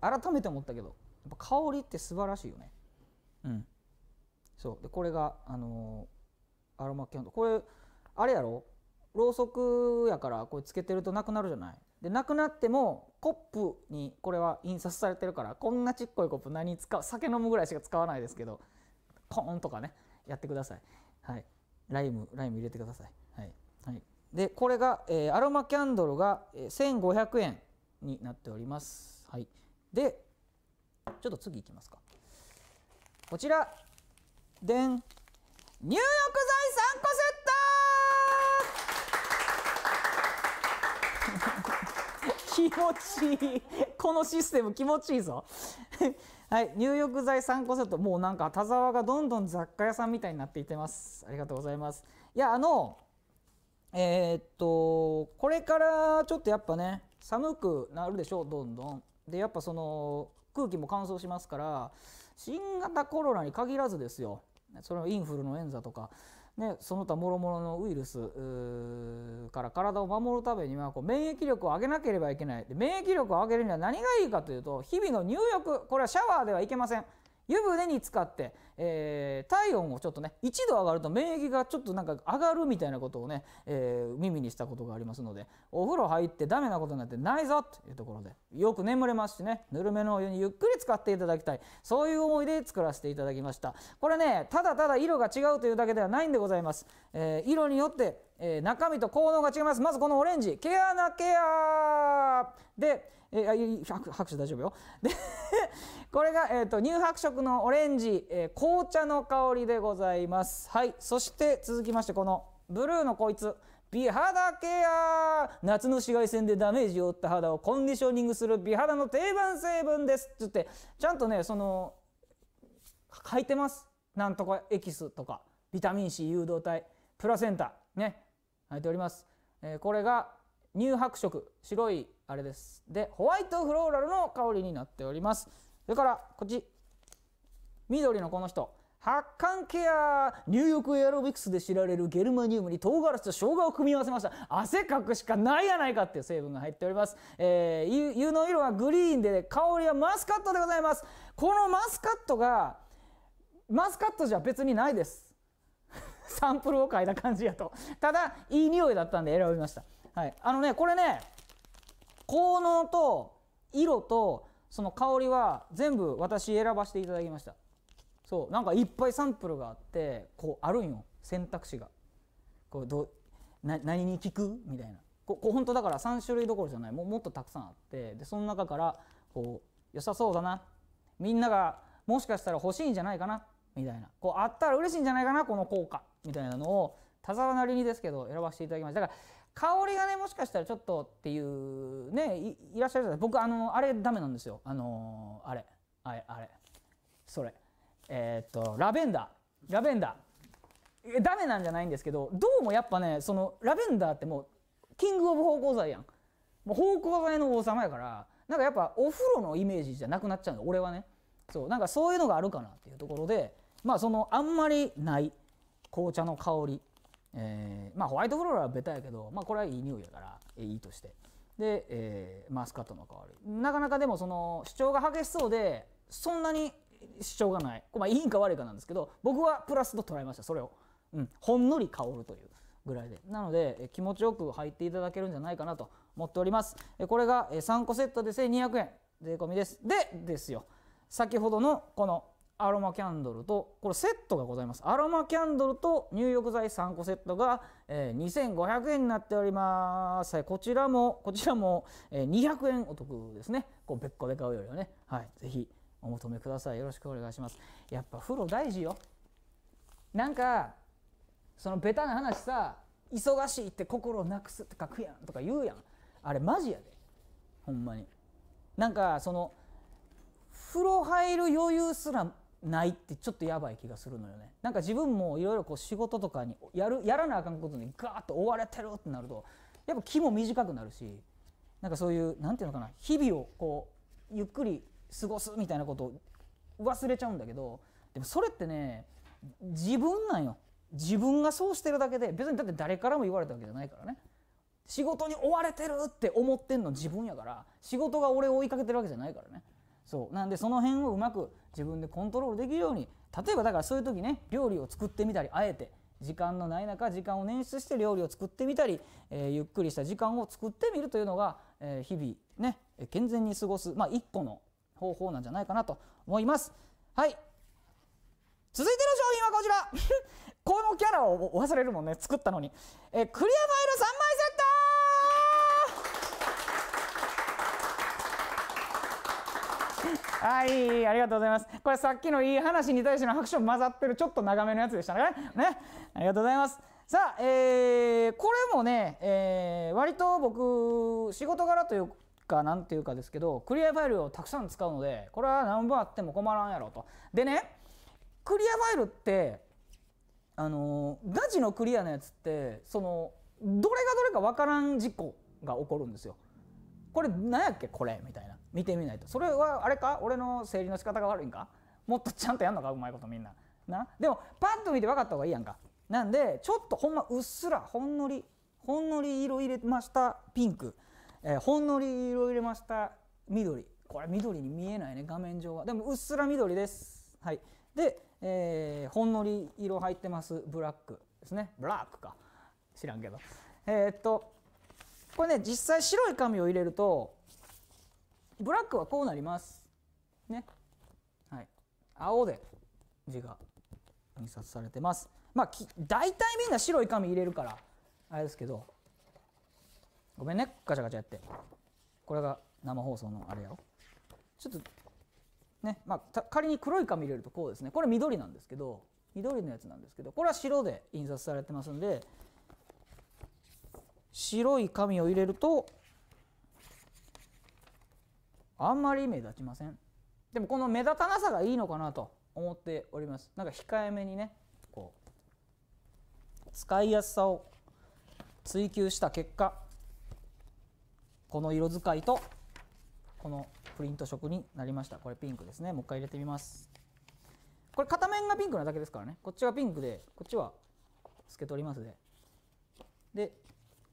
改めて思ったけどやっぱ香りって素晴らしいよねうんそうでこれがあのー、アロマキャンドルこれあれやろろうそくやからこれつけてるとなくなるじゃないでなくなってもコップにこれは印刷されてるからこんなちっこいコップ何使う酒飲むぐらいしか使わないですけどコーンとかねやってください、はい、ライムライム入れてください、はいはい、でこれが、えー、アロマキャンドルが1500円になっております、はい、でちょっと次いきますかこちらでん入浴剤3個セット気持ちいい。このシステム気持ちいいぞ。[laughs] はい、入浴剤3個セット。もうなんか田沢がどんどん雑貨屋さんみたいになっていってます。ありがとうございます。いや、あの、えー、っと、これからちょっとやっぱね、寒くなるでしょどんどん。で、やっぱその、空気も乾燥しますから、新型コロナに限らずですよ。それはインフルの演ザとか、ね、その他もろもろのウイルスから体を守るためにはこう免疫力を上げなければいけないで免疫力を上げるには何がいいかというと日々の入浴これはシャワーではいけません湯船に使って、えー、体温をちょっとね1度上がると免疫がちょっとなんか上がるみたいなことをね、えー、耳にしたことがありますのでお風呂入ってダメなことになってないぞというところでよく眠れますしねぬるめのお湯にゆっくり使っていただきたいそういう思いで作らせていただきましたこれねただただ色が違うというだけではないんでございます、えー、色によってえー、中身と効能が違いますまずこのオレンジ毛穴ケアで、え拍白手大丈夫よ。で [laughs] これが、えーと、乳白色のオレンジ、えー、紅茶の香りでございます。はい、そして続きましてこのブルーのこいつ。美肌ケア夏の紫外線でダメージを負った肌をコンディショニングする美肌の定番成分ですっつってちゃんとねその書いてますなんとかエキスとかビタミン C 誘導体プラセンタね入いております、えー、これが乳白色白いあれです。で、ホワイトフローラルの香りになっております。それから、こっち。緑のこの人。発汗ケアニューヨークエアロビクスで知られるゲルマニウムに唐辛子と生姜を組み合わせました汗かくしかないやないかっていう成分が入っております、えー、湯の色はグリーンで、ね、香りはマスカットでございますこのマスカットがマスカットじゃ別にないです [laughs] サンプルを変えた感じやとただいい匂いだったんで選びましたはいあのねこれね効能と色とその香りは全部私選ばせていただきましたそうなんかいっぱいサンプルがあってこうあるんよ選択肢がこうどな何に効くみたいなここ本当だから3種類どころじゃないももっとたくさんあってでその中からこう良さそうだなみんながもしかしたら欲しいんじゃないかなみたいなこうあったら嬉しいんじゃないかなこの効果みたいなのを田沢なりにですけど選ばせていただきましただから香りがねもしかしたらちょっとっていうねいらっしゃるじゃない僕あのあれダメなんですよあのあれあれあれそれえー、っとラベンダーラベンダーダメなんじゃないんですけどどうもやっぱねそのラベンダーってもうキングオブ芳香剤やんもう芳香剤の王様やからなんかやっぱお風呂のイメージじゃなくなっちゃうの俺はねそうなんかそういうのがあるかなっていうところでまあそのあんまりない紅茶の香りえー、まあホワイトフローラはベタやけど、まあ、これはいい匂いやからいいとしてで、えー、マスカットの香りなかなかでもその主張が激しそうでそんなに主張がない、まあ、いいか悪いかなんですけど僕はプラスと捉えましたそれを、うん、ほんのり香るというぐらいでなので気持ちよく入っていただけるんじゃないかなと思っておりますこれが3個セットで1200円税込みですでですよ先ほどのこのアロマキャンドルとこれセットがございますアロマキャンドルと入浴剤3個セットが、えー、2500円になっております、はい、こちらもこちらも、えー、200円お得ですねこう別個で買うよりはねはいぜひお求めくださいよろしくお願いしますやっぱ風呂大事よなんかそのベタな話さ忙しいって心をなくすって書くやんとか言うやんあれマジやでほんまになんかその風呂入る余裕すらないってちょっとやばい気がするのよねなんか自分もいろいろこう仕事とかにやるやらなあかんことにガーッと追われてるってなるとやっぱ気も短くなるしなんかそういう何て言うのかな日々をこうゆっくり過ごすみたいなことを忘れちゃうんだけどでもそれってね自分なんよ自分がそうしてるだけで別にだって誰からも言われたわけじゃないからね仕事に追われてるって思ってんの自分やから仕事が俺を追いかけてるわけじゃないからねそうなんでその辺をうまく自分でコントロールできるように例えばだからそういう時ね料理を作ってみたりあえて時間のない中時間を捻出して料理を作ってみたり、えー、ゆっくりした時間を作ってみるというのが、えー、日々ね健全に過ごす、まあ、一個の方法なんじゃないかなと思います。はい続いての商品はこちら [laughs] このキャラを忘れるもんね作ったのに、えー、クリアファイル3はい、ありがとうございます。これさっきのいい話に対しての拍手も混ざってる、ちょっと長めのやつでしたね。ね、ありがとうございます。さあ、えー、これもね、えー、割と僕、仕事柄というか、なんていうかですけど、クリアファイルをたくさん使うので、これは何本あっても困らんやろと。でね、クリアファイルって、あのガチのクリアのやつって、その、どれがどれかわからん事故が起こるんですよ。これ、何やっけ、これ、みたいな。見てみないとそれはあれか俺の整理の仕方が悪いんかもっとちゃんとやんのかうまいことみんななでもパッと見て分かった方がいいやんかなんでちょっとほんまうっすらほんのりほんのり色入れましたピンク、えー、ほんのり色入れました緑これ緑に見えないね画面上はでもうっすら緑ですはいで、えー、ほんのり色入ってますブラックですねブラックか知らんけどえー、っとこれね実際白い紙を入れるとブラックはこうなります。ね。はい。青で字が印刷されてます。まあ、大体みんな白い紙入れるから、あれですけど、ごめんね、ガチャガチャやって。これが生放送のあれやろ。ちょっと、ね、まあ、仮に黒い紙入れるとこうですね。これ緑なんですけど、緑のやつなんですけど、これは白で印刷されてますんで、白い紙を入れると、あんまり目立ちませんでもこの目立たなさがいいのかなと思っておりますなんか控えめにねこう使いやすさを追求した結果この色使いとこのプリント色になりましたこれピンクですねもう一回入れてみますこれ片面がピンクなだけですからねこっちはピンクでこっちは透け取りますでで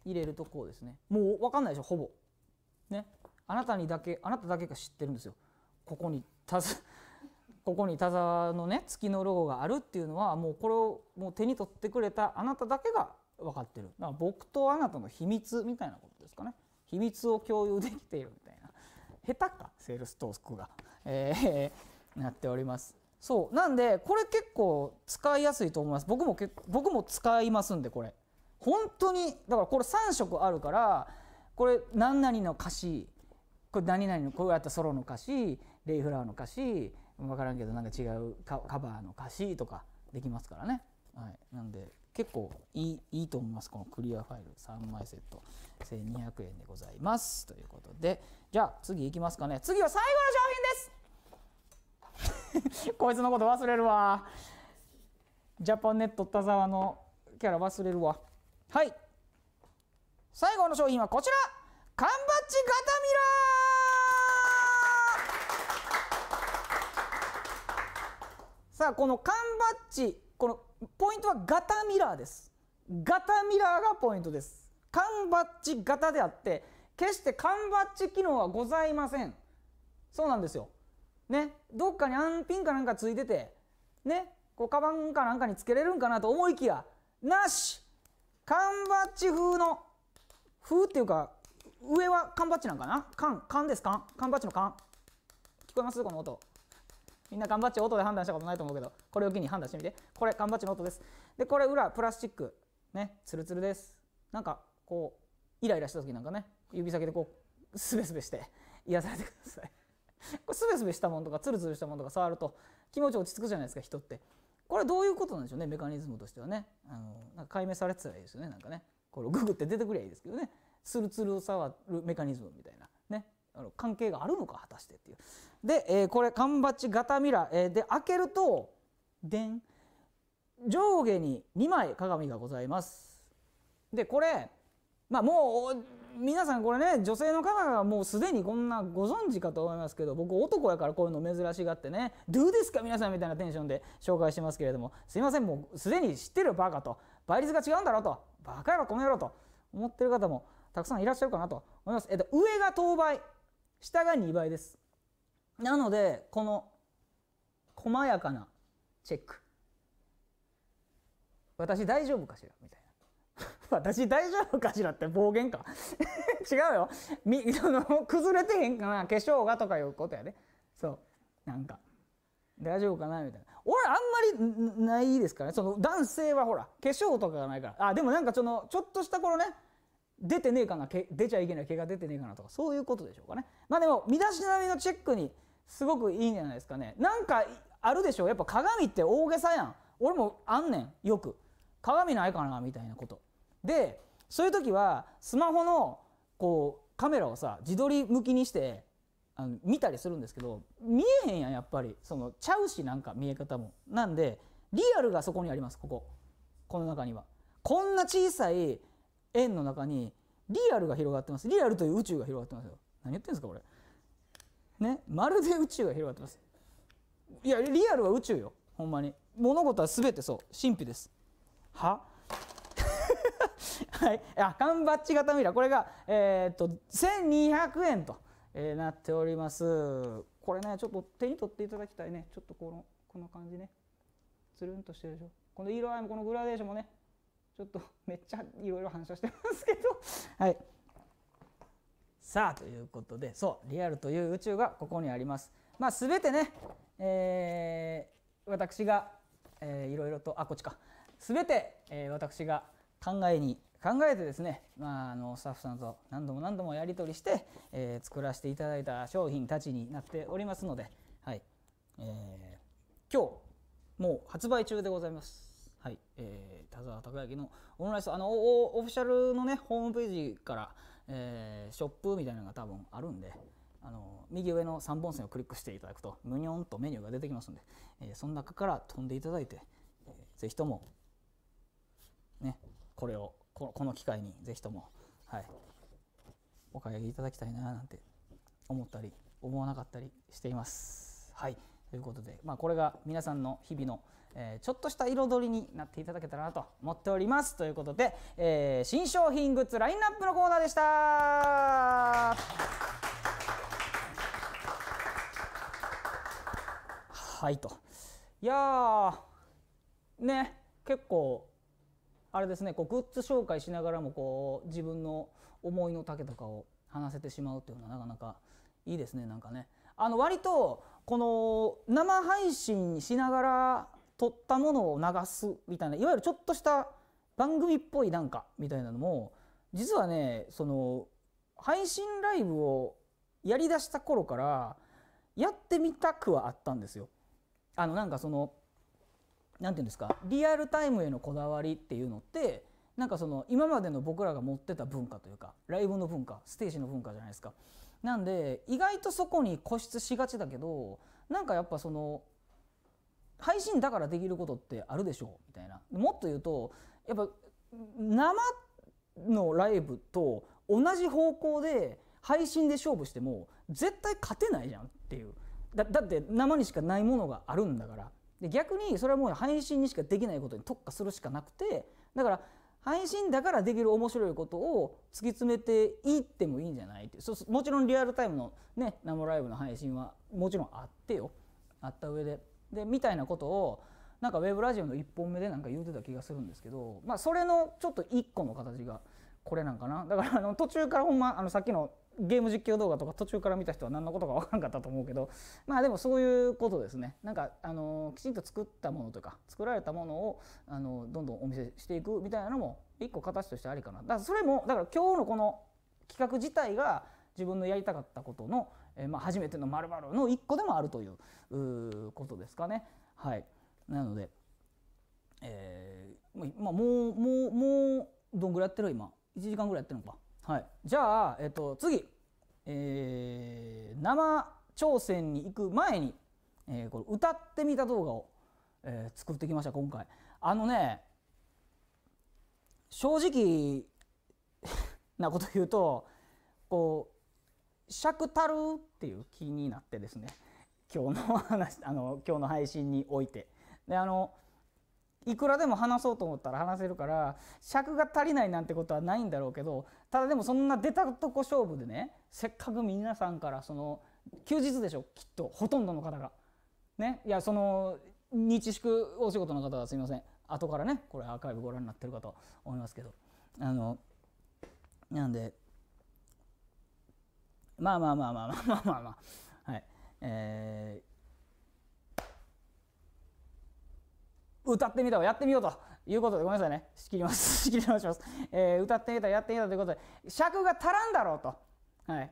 入れるとこうですねもう分かんないでしょほぼねあなたにだけあなただけが知ってるんですよ。ここに田ここに田沢のね月のロゴがあるっていうのはもうこれをもう手に取ってくれたあなただけが分かってるだから僕とあなたの秘密みたいなことですかね秘密を共有できているみたいな下手かセールストークが、えー、なっておりますそうなんでこれ結構使いやすいと思います僕もけ僕も使いますんでこれ本当にだからこれ3色あるからこれ何々の歌詞これ何々のこうやったソロの歌詞レイフラワーの歌詞分からんけどなんか違うカバーの歌詞とかできますからね。はい、なんで結構いいいいと思いますこのクリアファイル3枚セット1200円でございますということでじゃあ次いきますかね次は最後の商品です [laughs] こいつのこと忘れるわジャパンネット田沢のキャラ忘れるわはい最後の商品はこちら缶バッジ型ミラーさあこの缶バッジこのポイントはガタミラーですガタミラーがポイントです缶バッジ型であって決して缶バッジ機能はございませんそうなんですよねどっかにンピンかなんかついててねこうカバンかなんかにつけれるんかなと思いきやなし缶バッジ風の風っていうか上は缶バッジなんかな缶缶です缶缶バッジの缶聞こえますこの音みんな頑張って音で判断したことないと思うけどこれを機に判断してみてこれ頑張っての音ですでこれ裏プラスチックねツルツルですなんかこうイライラした時なんかね指先でこうスベスベして癒されてください [laughs] これスベスベしたものとかツルツルしたものとか触ると気持ち落ち着くじゃないですか人ってこれどういうことなんでしょうねメカニズムとしてはねあのなんか解明されてたらいいですよねなんかねこれググって出てくりゃいいですけどねツルツルを触るメカニズムみたいなあの関係があるのか果たしてっていう。で、えー、これ缶バッチ型ミラー、えー、で開けるとでん上下に2枚鏡がございます。でこれまあもう皆さんこれね女性の方がもうすでにこんなご存知かと思いますけど僕男やからこういうの珍しがってね「どうですか皆さん」みたいなテンションで紹介してますけれどもすいませんもうすでに知ってるバカと倍率が違うんだろうとバカやろこの野郎と思ってる方もたくさんいらっしゃるかなと思います。えっと、上が等倍下が2倍ですなのでこの細やかなチェック私大丈夫かしらみたいな [laughs] 私大丈夫かしらって暴言か [laughs] 違うよみ [laughs] その崩れてへんかな化粧がとかいうことやで、ね、そうなんか大丈夫かなみたいな俺あんまりないですからねその男性はほら化粧とかがないからあでもなんかそのちょっとした頃ね出てねえかな出ちゃいけない毛が出てねえかなとかそういうことでしょうかねまあでも身だしなみのチェックにすごくいいんじゃないですかねなんかあるでしょやっぱ鏡って大げさやん俺もあんねんよく鏡ないかなみたいなことでそういう時はスマホのこうカメラをさ自撮り向きにしてあの見たりするんですけど見えへんやんやっぱりそのちゃうしなんか見え方もなんでリアルがそこにありますこここの中にはこんな小さい円の中にリアルが広がってますリアルという宇宙が広がってますよ何言ってんですかこれねまるで宇宙が広がってますいやリアルは宇宙よほんまに物事は全てそう神秘ですは [laughs] はいあ缶バッジ型ミラーこれがえー、っと1200円と、えー、なっておりますこれねちょっと手に取っていただきたいねちょっとこのこの感じねつるんとしてるでしょこの色合いもこのグラデーションもねちょっと [laughs] めっちゃいろいろ反射してますけど [laughs] はいさあということでそうリアルという宇宙がここにありますまあ全てね、えー、私がいろいろとあこっちか全て、えー、私が考えに考えてですね、まあ、あのスタッフさんと何度も何度もやり取りして、えー、作らせていただいた商品たちになっておりますので、はいえー、今日もう発売中でございます。はい、えー、田沢孝明のオンラインスあのオフィシャルのねホームページから、えー、ショップみたいなのが多分あるんで。あの右上の3本線をクリックしていただくとむにょんとメニューが出てきますので、えー、その中から飛んでいただいて、えー、ぜひとも、ね、これをこの機会にぜひとも、はい、お買い上げいただきたいななんて思ったり思わなかったりしています。はいということで、まあ、これが皆さんの日々のえー、ちょっとした彩りになっていただけたらなと思っておりますということで、えー、新商品グッズラインナップのコーナーでしたはいといやね結構あれですねこうグッズ紹介しながらもこう自分の思いの丈とかを話せてしまうというのはなかなかいいですねなんかね。あの割とこの生配信しながら取ったものを流すみたいないわゆるちょっとした番組っぽいなんかみたいなのも実はねその配信ライブをやりだした頃からやってみたくはあったんですよ。あのなんかその何て言うんですかリアルタイムへのこだわりっていうのってなんかその今までの僕らが持ってた文化というかライブの文化ステージの文化じゃないですか。なんで意外とそこに固執しがちだけどなんかやっぱその配信だからできることってあるでしょうみたいなもっと言うとやっぱ生のライブと同じ方向で配信で勝負しても絶対勝てないじゃんっていうだって生にしかないものがあるんだからで逆にそれはもう配信にしかできないことに特化するしかなくてだから配信だからできる面白いことを突き詰めていってもいいんじゃないってもちろんリアルタイムのね生ライブの配信はもちろんあってよあった上ででみたいなことをなんかウェブラジオの1本目でなんか言うてた気がするんですけど、まあ、それのちょっと1個の形がこれなんかなだからあの途中からほんまあのさっきのゲーム実況動画とか途中から見た人は何のことか分からんかったと思うけどまあでもそういうことですねなんかあのきちんと作ったものとか作られたものをあのどんどんお見せしていくみたいなのも1個形としてありかなだからそれもだから今日のこの企画自体が自分のやりたかったことのえまあ、初めての〇〇の1個でもあるということですかね。はい、なので、えーまあ、もうもうもうどんぐらいやってる今1時間ぐらいやってるのか。はい、じゃあ、えっと、次、えー、生挑戦に行く前に、えー、これ歌ってみた動画を、えー、作ってきました今回。あのね正直 [laughs] なこと言うとこう尺たるっていう気になってですね今日の話 [laughs] あの今日の配信においてであのいくらでも話そうと思ったら話せるから尺が足りないなんてことはないんだろうけどただでもそんな出たとこ勝負でねせっかく皆さんからその休日でしょきっとほとんどの方が。ねいやその日祝お仕事の方はすいません後からねこれアーカイブご覧になってるかと思いますけどあのなんでまあまあまあまあまあまあまあまあ、はい。えー、歌ってみたをやってみようということで、ごめんなさいね。仕切ります。仕切り直します。えー、歌ってみた、やってみたということで、尺が足らんだろうと。はい。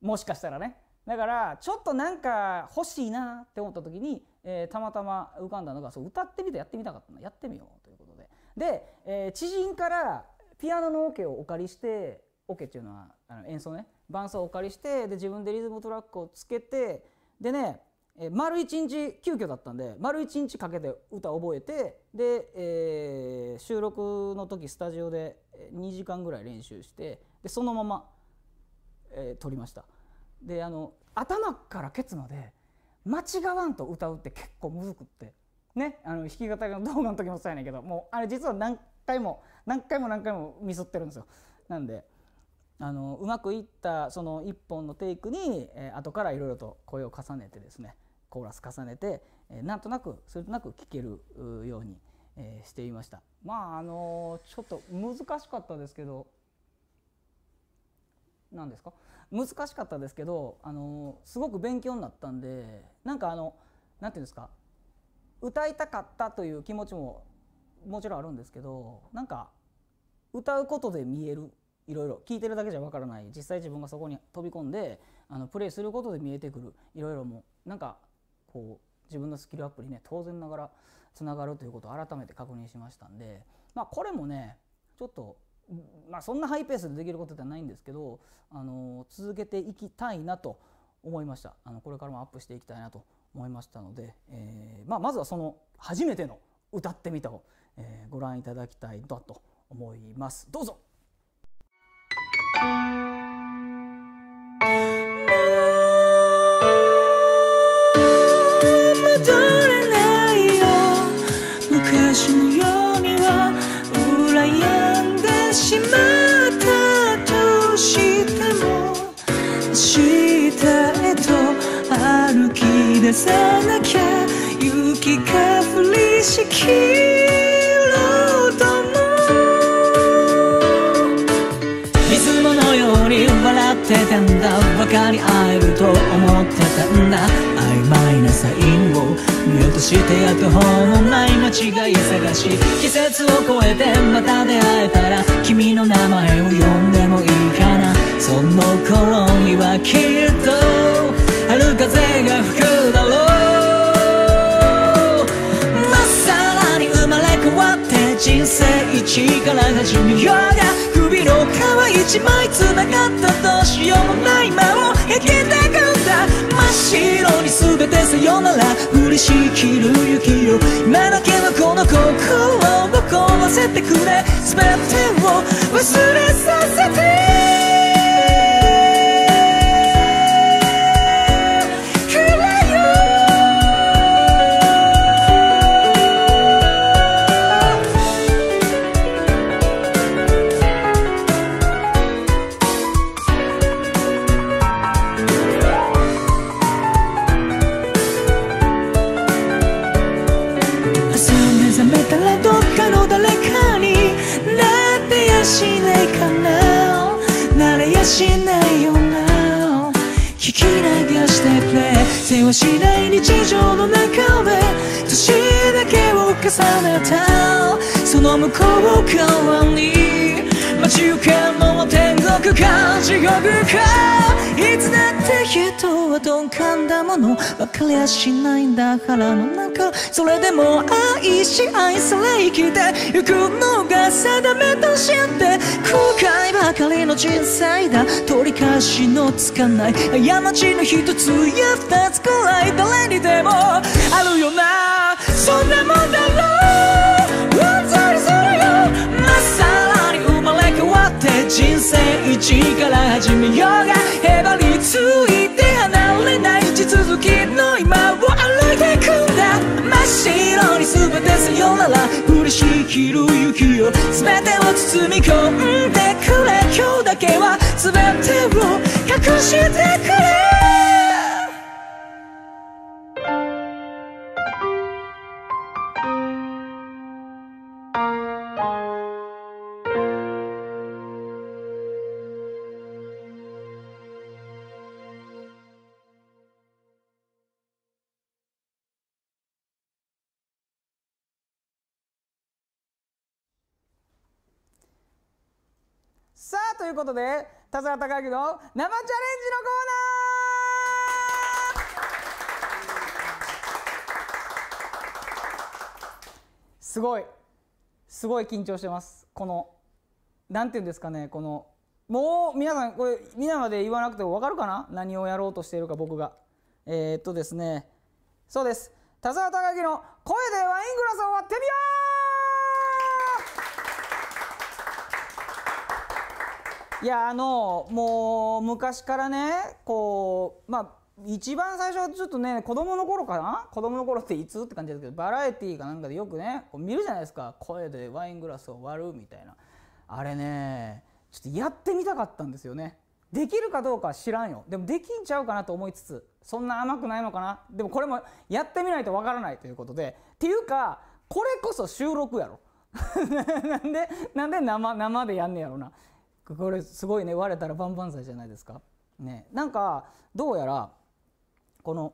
もしかしたらね。だからちょっとなんか欲しいなって思った時に、えー、たまたま浮かんだのがそう歌ってみたやってみたかったのやってみようということでで、えー、知人からピアノのオ、ケをお借りしてオ、ケっていうのはあの演奏ね伴奏をお借りしてで自分でリズムトラックをつけてでねえ丸一日急遽だったんで丸一日かけて歌覚えてで、えー、収録の時スタジオで2時間ぐらい練習してでそのまま、えー、撮りましたであの頭からケツまで間違わんと歌うって結構むずくってねあの弾き語りの動画の時もそうやねんけどもうあれ実は何回も何回も何回もミスってるんですよなんであのうまくいったその1本のテイクに、えー、後からいろいろと声を重ねてですねコーラス重ねて、えー、なんとなくそれとなく聴けるように、えー、していましたまああのちょっと難しかったですけど何ですか難しかったですけどあのすごく勉強になったんでなんかあの何て言うんですか歌いたかったという気持ちももちろんあるんですけどなんか歌うことで見えるいろいろ聞いてるだけじゃわからない実際自分がそこに飛び込んであのプレイすることで見えてくるいろいろもなんかこう自分のスキルアップにね当然ながらつながるということを改めて確認しましたんでまあこれもねちょっとまあそんなハイペースでできることではないんですけどあの続けていきたいなと思いましたあのこれからもアップしていきたいなと思いましたので、えまあ、まずはその初めての「歌ってみたを」えご覧いただきたいなと思います。どうぞ出さなきゃ雪が降りしきるともいつものように笑ってたんだ分かり合えると思ってたんだ曖昧なサインを見落としてやっと法のない間違い探し季節を越えてまた出会えたら君の名前を呼んでもいいかなその頃にはきっと春風が吹く人生一から始めようが首の皮一枚繋がったどうしようもない間を生きてくんだ真っ白に全てさよなら嬉ししきる雪よ今だけのこの心を残ばせてくれ全てを忘れさせてたその向こう側に待ち受けるの天国か地獄かいつだって人は鈍感だもの分かりやしないんだからの中それでも愛し愛され生きて行くのが定めと知って後悔ばかりの人生だ取り返しのつかない過ちの一つや二つくらい誰にでもあるよなそんなもんだろう人生一から始めようがへばりついて離れない地続きの今を歩いていくんだ真っ白に全てさよなら嬉しい昼雪よ全てを包み込んでくれ今日だけは全てを隠してくれということで田沢孝之の生チャレンジのコーナーすごいすごい緊張してますこのなんていうんですかねこのもう皆さんこれ皆まで言わなくても分かるかな何をやろうとしているか僕がえー、っとですねそうです田沢孝之の「声でワイングラスを割ってみよう!」いやあのもう昔からねこうまあ一番最初はちょっとね子供の頃かな子供の頃っていつって感じですけどバラエティーかなんかでよくねこう見るじゃないですか声でワイングラスを割るみたいなあれねちょっとやってみたかったんですよねできるかどうかは知らんよでもできんちゃうかなと思いつつそんな甘くないのかなでもこれもやってみないとわからないということでっていうかこれこそ収録やろ [laughs] なんでなんで生生でやんねやろなこれすごいね割れたら万々歳じゃないですか。ね、なんかどうやらこの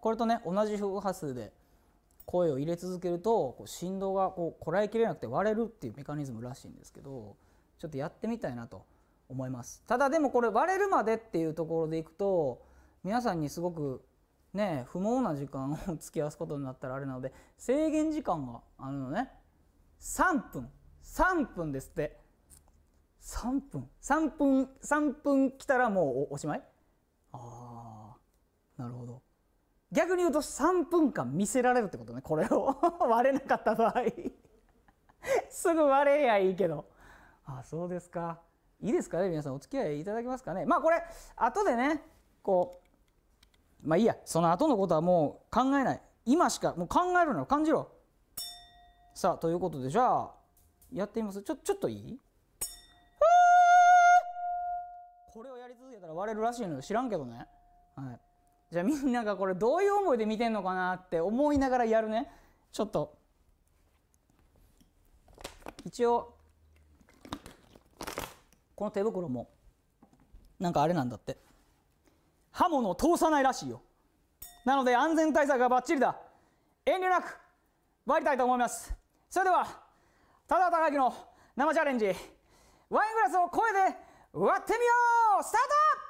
これとね同じ周波数で声を入れ続けるとこう振動がこうこらえきれなくて割れるっていうメカニズムらしいんですけどちょっとやってみたいなと思いますただでもこれ割れるまでっていうところでいくと皆さんにすごくね不毛な時間を付き合わすことになったらあれなので制限時間があるのね3分3分ですって。3分3分3分来たらもうおしまいああなるほど逆に言うと3分間見せられるってことねこれを [laughs] 割れなかった場合 [laughs] すぐ割れやいいけどあそうですかいいですかね皆さんお付き合いいただけますかねまあこれ後でねこうまあいいやその後のことはもう考えない今しかもう考えるなら感じろさあということでじゃあやってみますちょちょっといいたら割れるらしいのよ知らんけどね、はい、じゃあみんながこれどういう思いで見てんのかなって思いながらやるねちょっと一応この手袋もなんかあれなんだって刃物を通さないらしいよなので安全対策がバッチリだ遠慮なく割りたいと思いますそれではただ高木の生チャレンジワイングラスを声で割ってみようスタート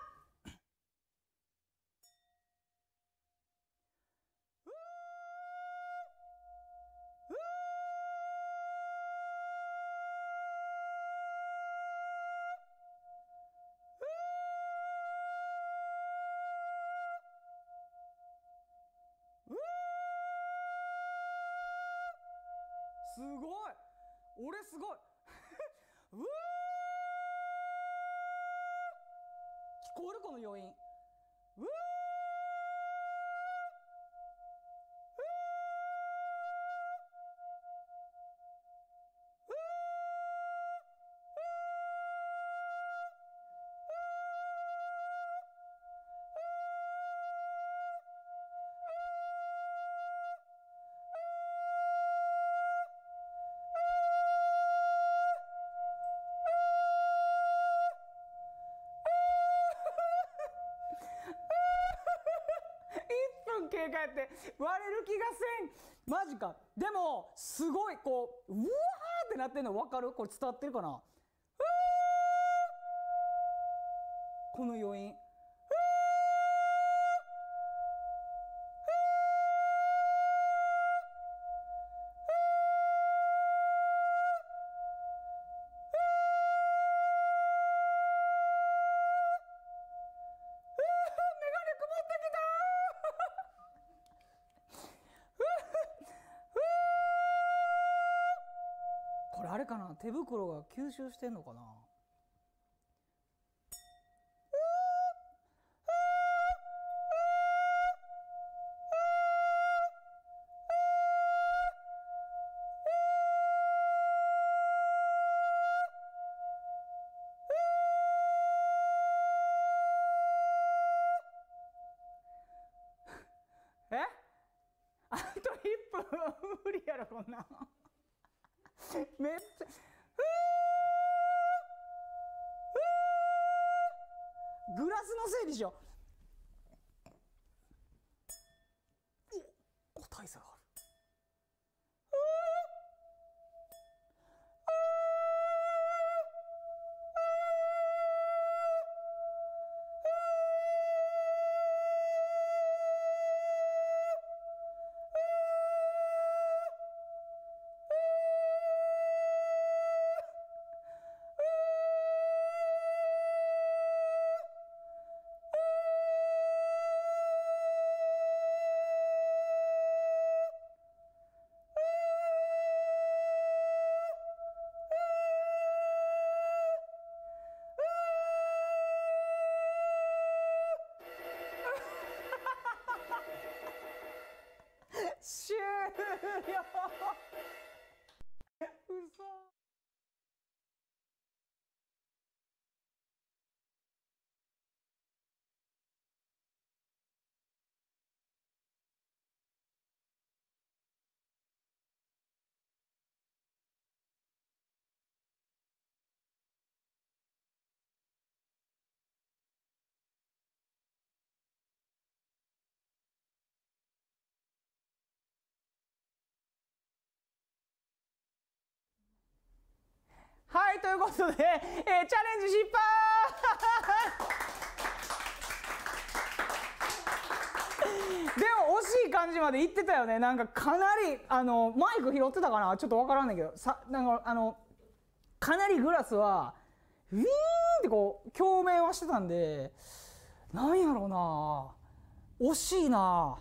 って割れる気がせんマジかでもすごいこううわーってなってんの分かるこれ伝わってるかなこの余韻手袋が吸収してんのかな Maria. はいということで、えー、チャレンジ失敗 [laughs] でも惜しい感じまで言ってたよねなんかかなりあのマイク拾ってたかなちょっと分からんねんけどさなんかあのかなりグラスはウィーンってこう共鳴はしてたんでなんやろうな惜しいな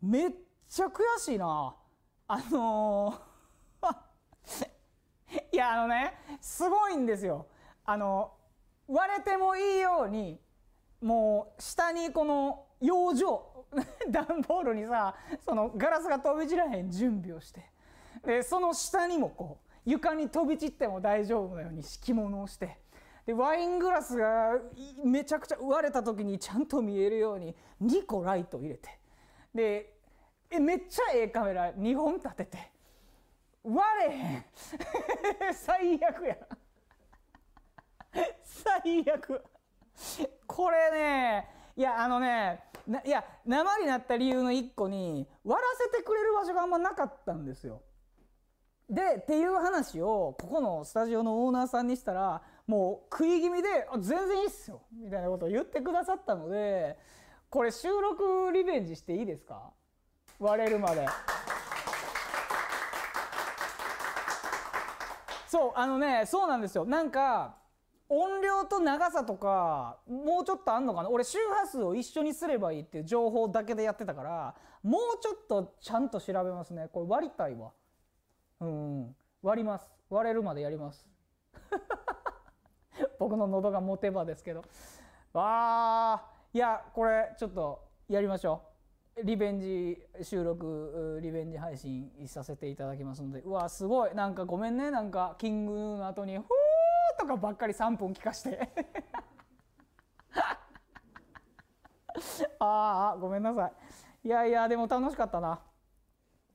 めっちゃ悔しいなあのーいやあのねすごいんですよあの割れてもいいようにもう下にこの養生 [laughs] 段ボールにさそのガラスが飛び散らへん準備をしてでその下にもこう床に飛び散っても大丈夫のように敷物をしてでワイングラスがめちゃくちゃ割れた時にちゃんと見えるように2個ライトを入れてでえめっちゃええカメラ2本立てて。割れへん [laughs] 最悪や [laughs] 最悪これねいやあのねいや生になった理由の一個に割らせてくれる場所があんまなかったんですよ。でっていう話をここのスタジオのオーナーさんにしたらもう食い気味で「全然いいっすよ」みたいなことを言ってくださったのでこれ収録リベンジしていいですか割れるまで。そうあのねそうなんですよなんか音量と長さとかもうちょっとあんのかな俺周波数を一緒にすればいいっていう情報だけでやってたからもうちょっとちゃんと調べますねこれ割りたいわうん割ります割れるまでやります [laughs] 僕の喉が持てばですけどわあいやこれちょっとやりましょうリベンジ収録リベンジ配信させていただきますのでうわすごいなんかごめんねなんかキングの後に「ふー」とかばっかり3分聞かして [laughs] ああごめんなさいいやいやでも楽しかったな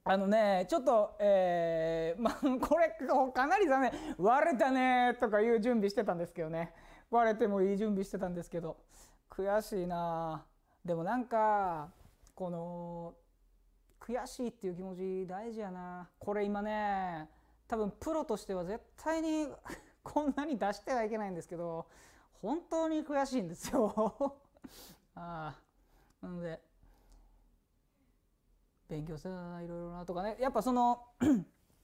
あのねちょっとえー、[laughs] まあこれかなり残念割れたねとかいう準備してたんですけどね割れてもいい準備してたんですけど悔しいなでもなんかこの悔しいっていう気持ち大事やなこれ今ね多分プロとしては絶対に [laughs] こんなに出してはいけないんですけど本当に悔しいんですよ [laughs] ああなので勉強せないろいろなとかねやっぱその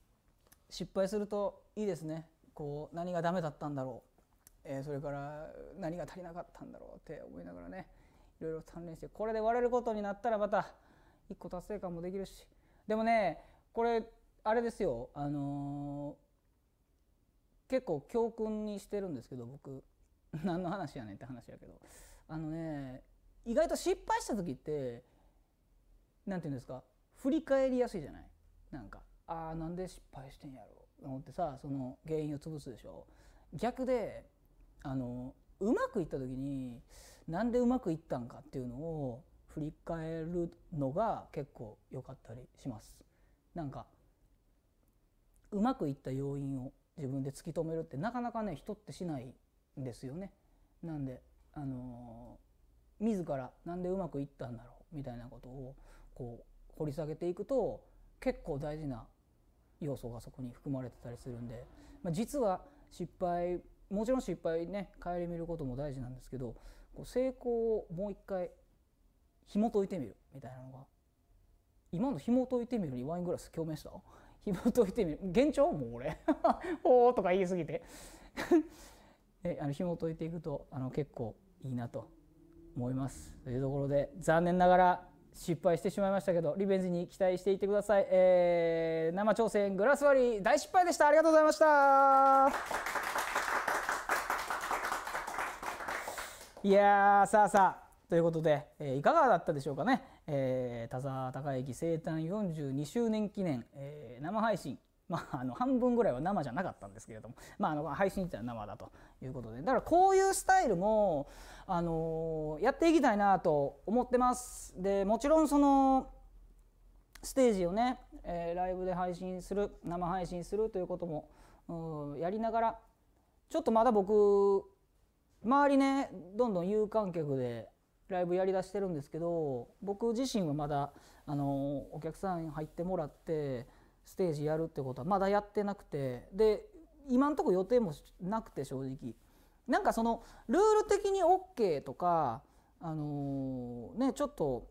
[clears throat] 失敗するといいですねこう何がダメだったんだろう、えー、それから何が足りなかったんだろうって思いながらねいろいろ鍛錬してこれで割れることになったらまた一個達成感もできるしでもねこれあれですよあのー、結構教訓にしてるんですけど僕 [laughs] 何の話やねんって話やけどあのね意外と失敗した時って何て言うんですか振り返りやすいじゃないなんかああなんで失敗してんやろう思ってさその原因を潰すでしょ逆であのうまくいった時になんでうまくいったんかっていうのを振り返るのが結構良かったりします。なんかうまくいった要因を自分で突き止めるってなかなかね人ってしないんですよね。なんであのー、自ら何でうまくいったんだろうみたいなことをこう掘り下げていくと結構大事な要素がそこに含まれてたりするんで、まあ、実は失敗もちろん失敗ね顧みることも大事なんですけどこう成功をもう一回紐解いてみるみたいなのが今の紐解いてみるにワイングラス共鳴した [laughs] 紐解いてみる現状もう俺 [laughs] おおとか言い過ぎて [laughs] えあの紐解いていくとあの結構いいなと思いますというところで残念ながら失敗してしまいましたけどリベンジに期待していてください、えー、生挑戦グラス割り大失敗でしたありがとうございましたいやさあさあということで、えー、いかがだったでしょうかね、えー、田沢孝之生誕42周年記念、えー、生配信まあ、あの半分ぐらいは生じゃなかったんですけれども、まあ、あの配信自体は生だということでだからこういうスタイルも、あのー、やっていきたいなと思ってます。でもちろんそのステージをね、えー、ライブで配信する生配信するということもやりながらちょっとまだ僕周りねどんどん有観客でライブやりだしてるんですけど僕自身はまだあのお客さん入ってもらってステージやるってことはまだやってなくてで今んとこ予定もなくて正直なんかそのルール的に OK とかあのー、ねちょっと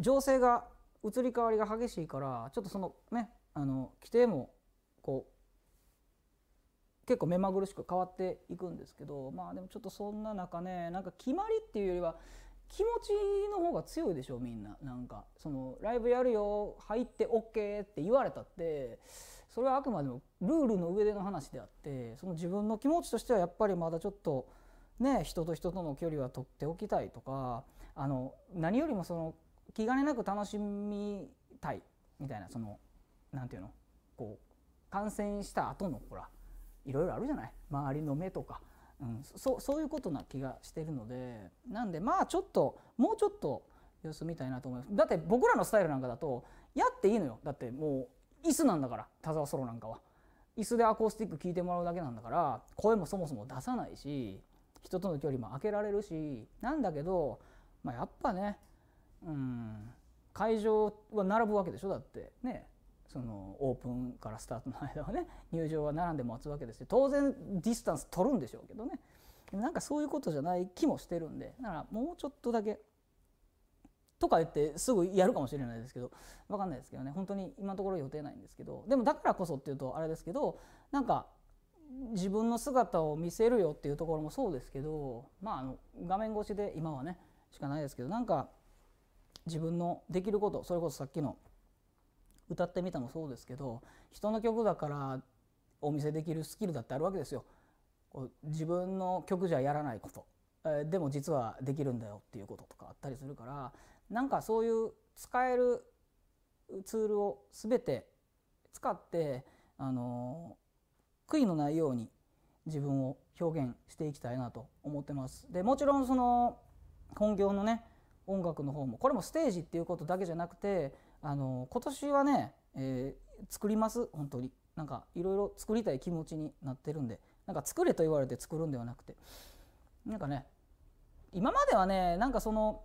情勢が移り変わりが激しいからちょっとそのねあの規定もこう結構目まぐるしく変わっていくんですけどまあでもちょっとそんな中ねなんか決まりっていうよりは気持ちの方が強いでしょみんななんかそのライブやるよ入って OK って言われたってそれはあくまでもルールの上での話であってその自分の気持ちとしてはやっぱりまだちょっとね人と人との距離は取っておきたいとかあの何よりもその気兼ねなく楽しみたいみたいなその何て言うのこう感染した後のほらいろいろあるじゃない周りの目とか、うん、そそういうことな気がしてるのでなんでまあちょっともうちょっと様子見たいなと思いますだって僕らのスタイルなんかだとやっていいのよだってもう椅子なんだから田沢ソロなんかは椅子でアコースティック聴いてもらうだけなんだから声もそもそも出さないし人との距離も空けられるしなんだけど、まあ、やっぱねうん会場は並ぶわけでしょだってねそのオープンからスタートの間はね [laughs] 入場は並んで待つわけですし当然ディスタンス取るんでしょうけどねなんかそういうことじゃない気もしてるんでだからもうちょっとだけとか言ってすぐやるかもしれないですけど分かんないですけどね本当に今のところ予定ないんですけどでもだからこそっていうとあれですけどなんか自分の姿を見せるよっていうところもそうですけどまああの画面越しで今はねしかないですけどなんか自分のできることそれこそさっきの歌ってみたもそうですけど人の曲だからお見せできるスキルだってあるわけですよ。自分の曲じゃやらないこと、えでも実はできるんだよっていうこととかあったりするからなんかそういう使えるツールを全て使ってあの悔いのないように自分を表現していきたいなと思ってます。でもちろんその本業のね音楽の方もこれもステージっていうことだけじゃなくてあの今年はね、えー、作ります本当になんかいろいろ作りたい気持ちになってるんでなんか作れと言われて作るんではなくてなんかね今まではねなんかその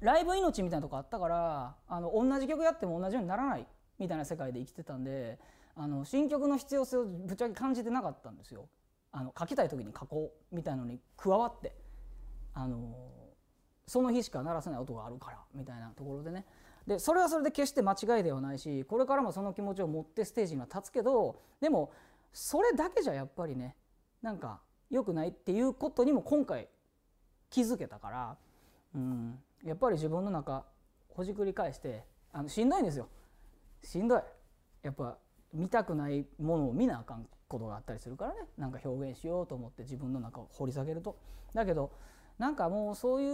ライブ命みたいなとこあったからあの同じ曲やっても同じようにならないみたいな世界で生きてたんであの新曲の必要性をぶっちゃけ感じてなかったんですよ。あの書きたい時に書こうみたいのに加わってあのその日しか鳴らせない音があるからみたいなところでねでそれはそれで決して間違いではないしこれからもその気持ちを持ってステージには立つけどでもそれだけじゃやっぱりねなんか良くないっていうことにも今回気づけたから、うん、やっぱり自分の中ほじくり返してあのしんどいんですよしんどいやっぱ見たくないものを見なあかんことがあったりするからねなんか表現しようと思って自分の中を掘り下げるとだけどなんかもうそういう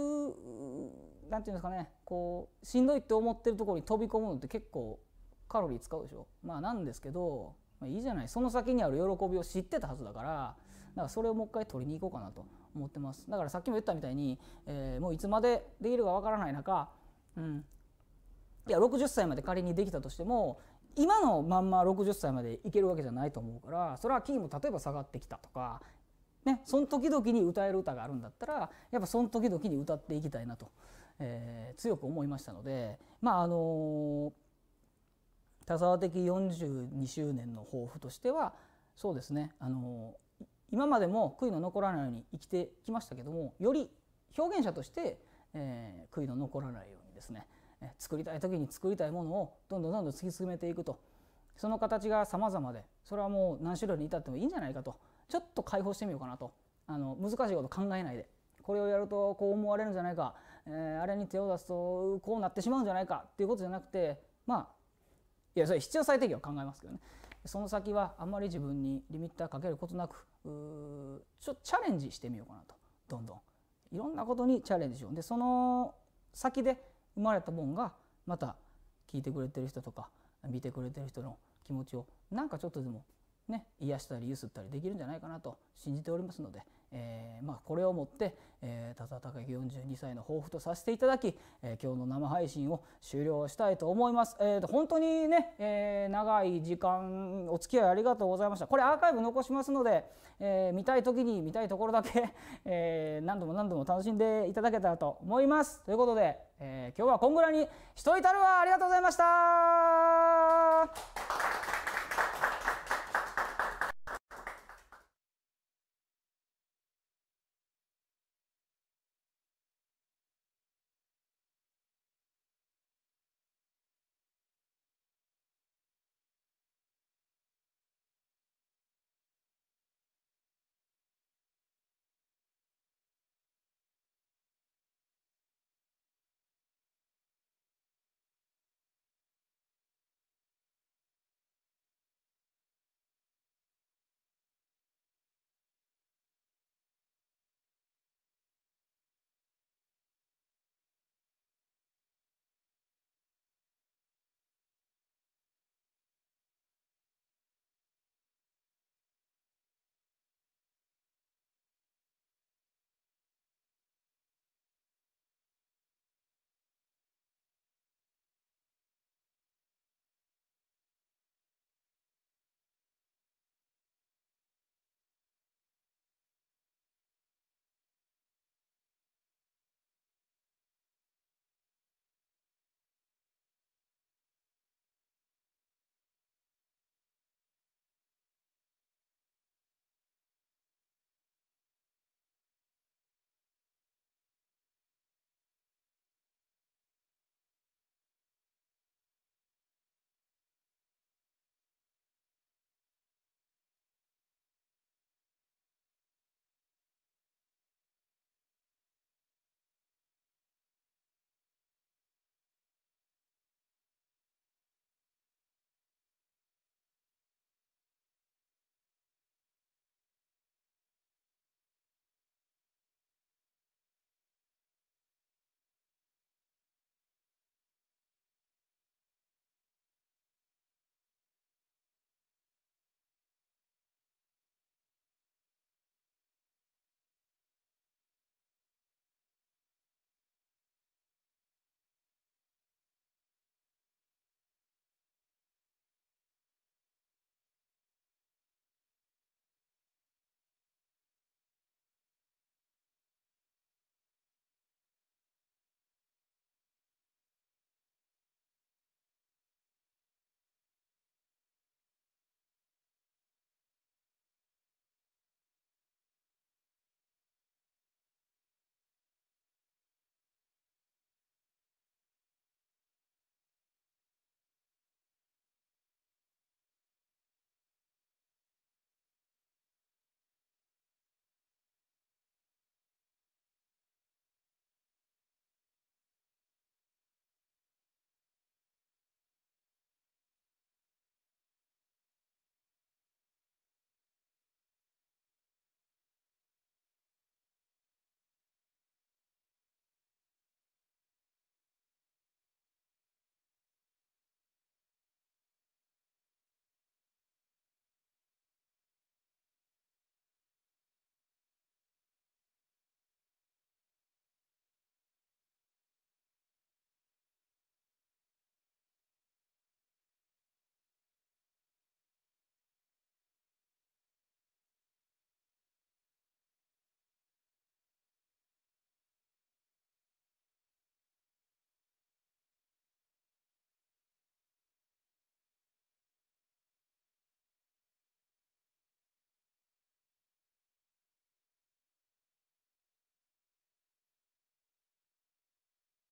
何て言うんですかねこうしんどいって思ってるところに飛び込むのって結構カロリー使うでしょまあなんですけど、まあ、いいじゃないその先にある喜びを知ってたはずだからだからそれをもう一回取りに行こうかなと思ってますだからさっきも言ったみたいに、えー、もういつまでできるかわからない中、うん、いや60歳まで仮にできたとしても今のまんま60歳までいけるわけじゃないと思うからそれはキーも例えば下がってきたとかね、その時々に歌える歌があるんだったらやっぱその時々に歌っていきたいなと、えー、強く思いましたのでまああの田沢的42周年の抱負としてはそうですねあの今までも悔いの残らないように生きてきましたけどもより表現者として、えー、悔いの残らないようにですね作りたい時に作りたいものをどんどんどんどん突き進めていくとその形が様々でそれはもう何種類に至ってもいいんじゃないかと。ちょっと解放してみようかなとあの難しいこと考えないでこれをやるとこう思われるんじゃないか、えー、あれに手を出すとこうなってしまうんじゃないかっていうことじゃなくてまあいやそれ必要最低限は考えますけどねその先はあんまり自分にリミッターかけることなくちょチャレンジしてみようかなとどんどんいろんなことにチャレンジしようでその先で生まれたもんがまた聞いてくれてる人とか見てくれてる人の気持ちをなんかちょっとでもね、癒したり揺すったりできるんじゃないかなと信じておりますので、えー、まあ、これをもって、えー、田沢隆之42歳の抱負とさせていただき、えー、今日の生配信を終了したいと思います。えーと、本当にね、えー、長い時間お付き合いありがとうございました。これアーカイブ残しますので、え見たい時に見たいところだけ、[laughs] え何度も何度も楽しんでいただけたらと思います。ということで、え今日はこんぐらいにしといたるわありがとうございました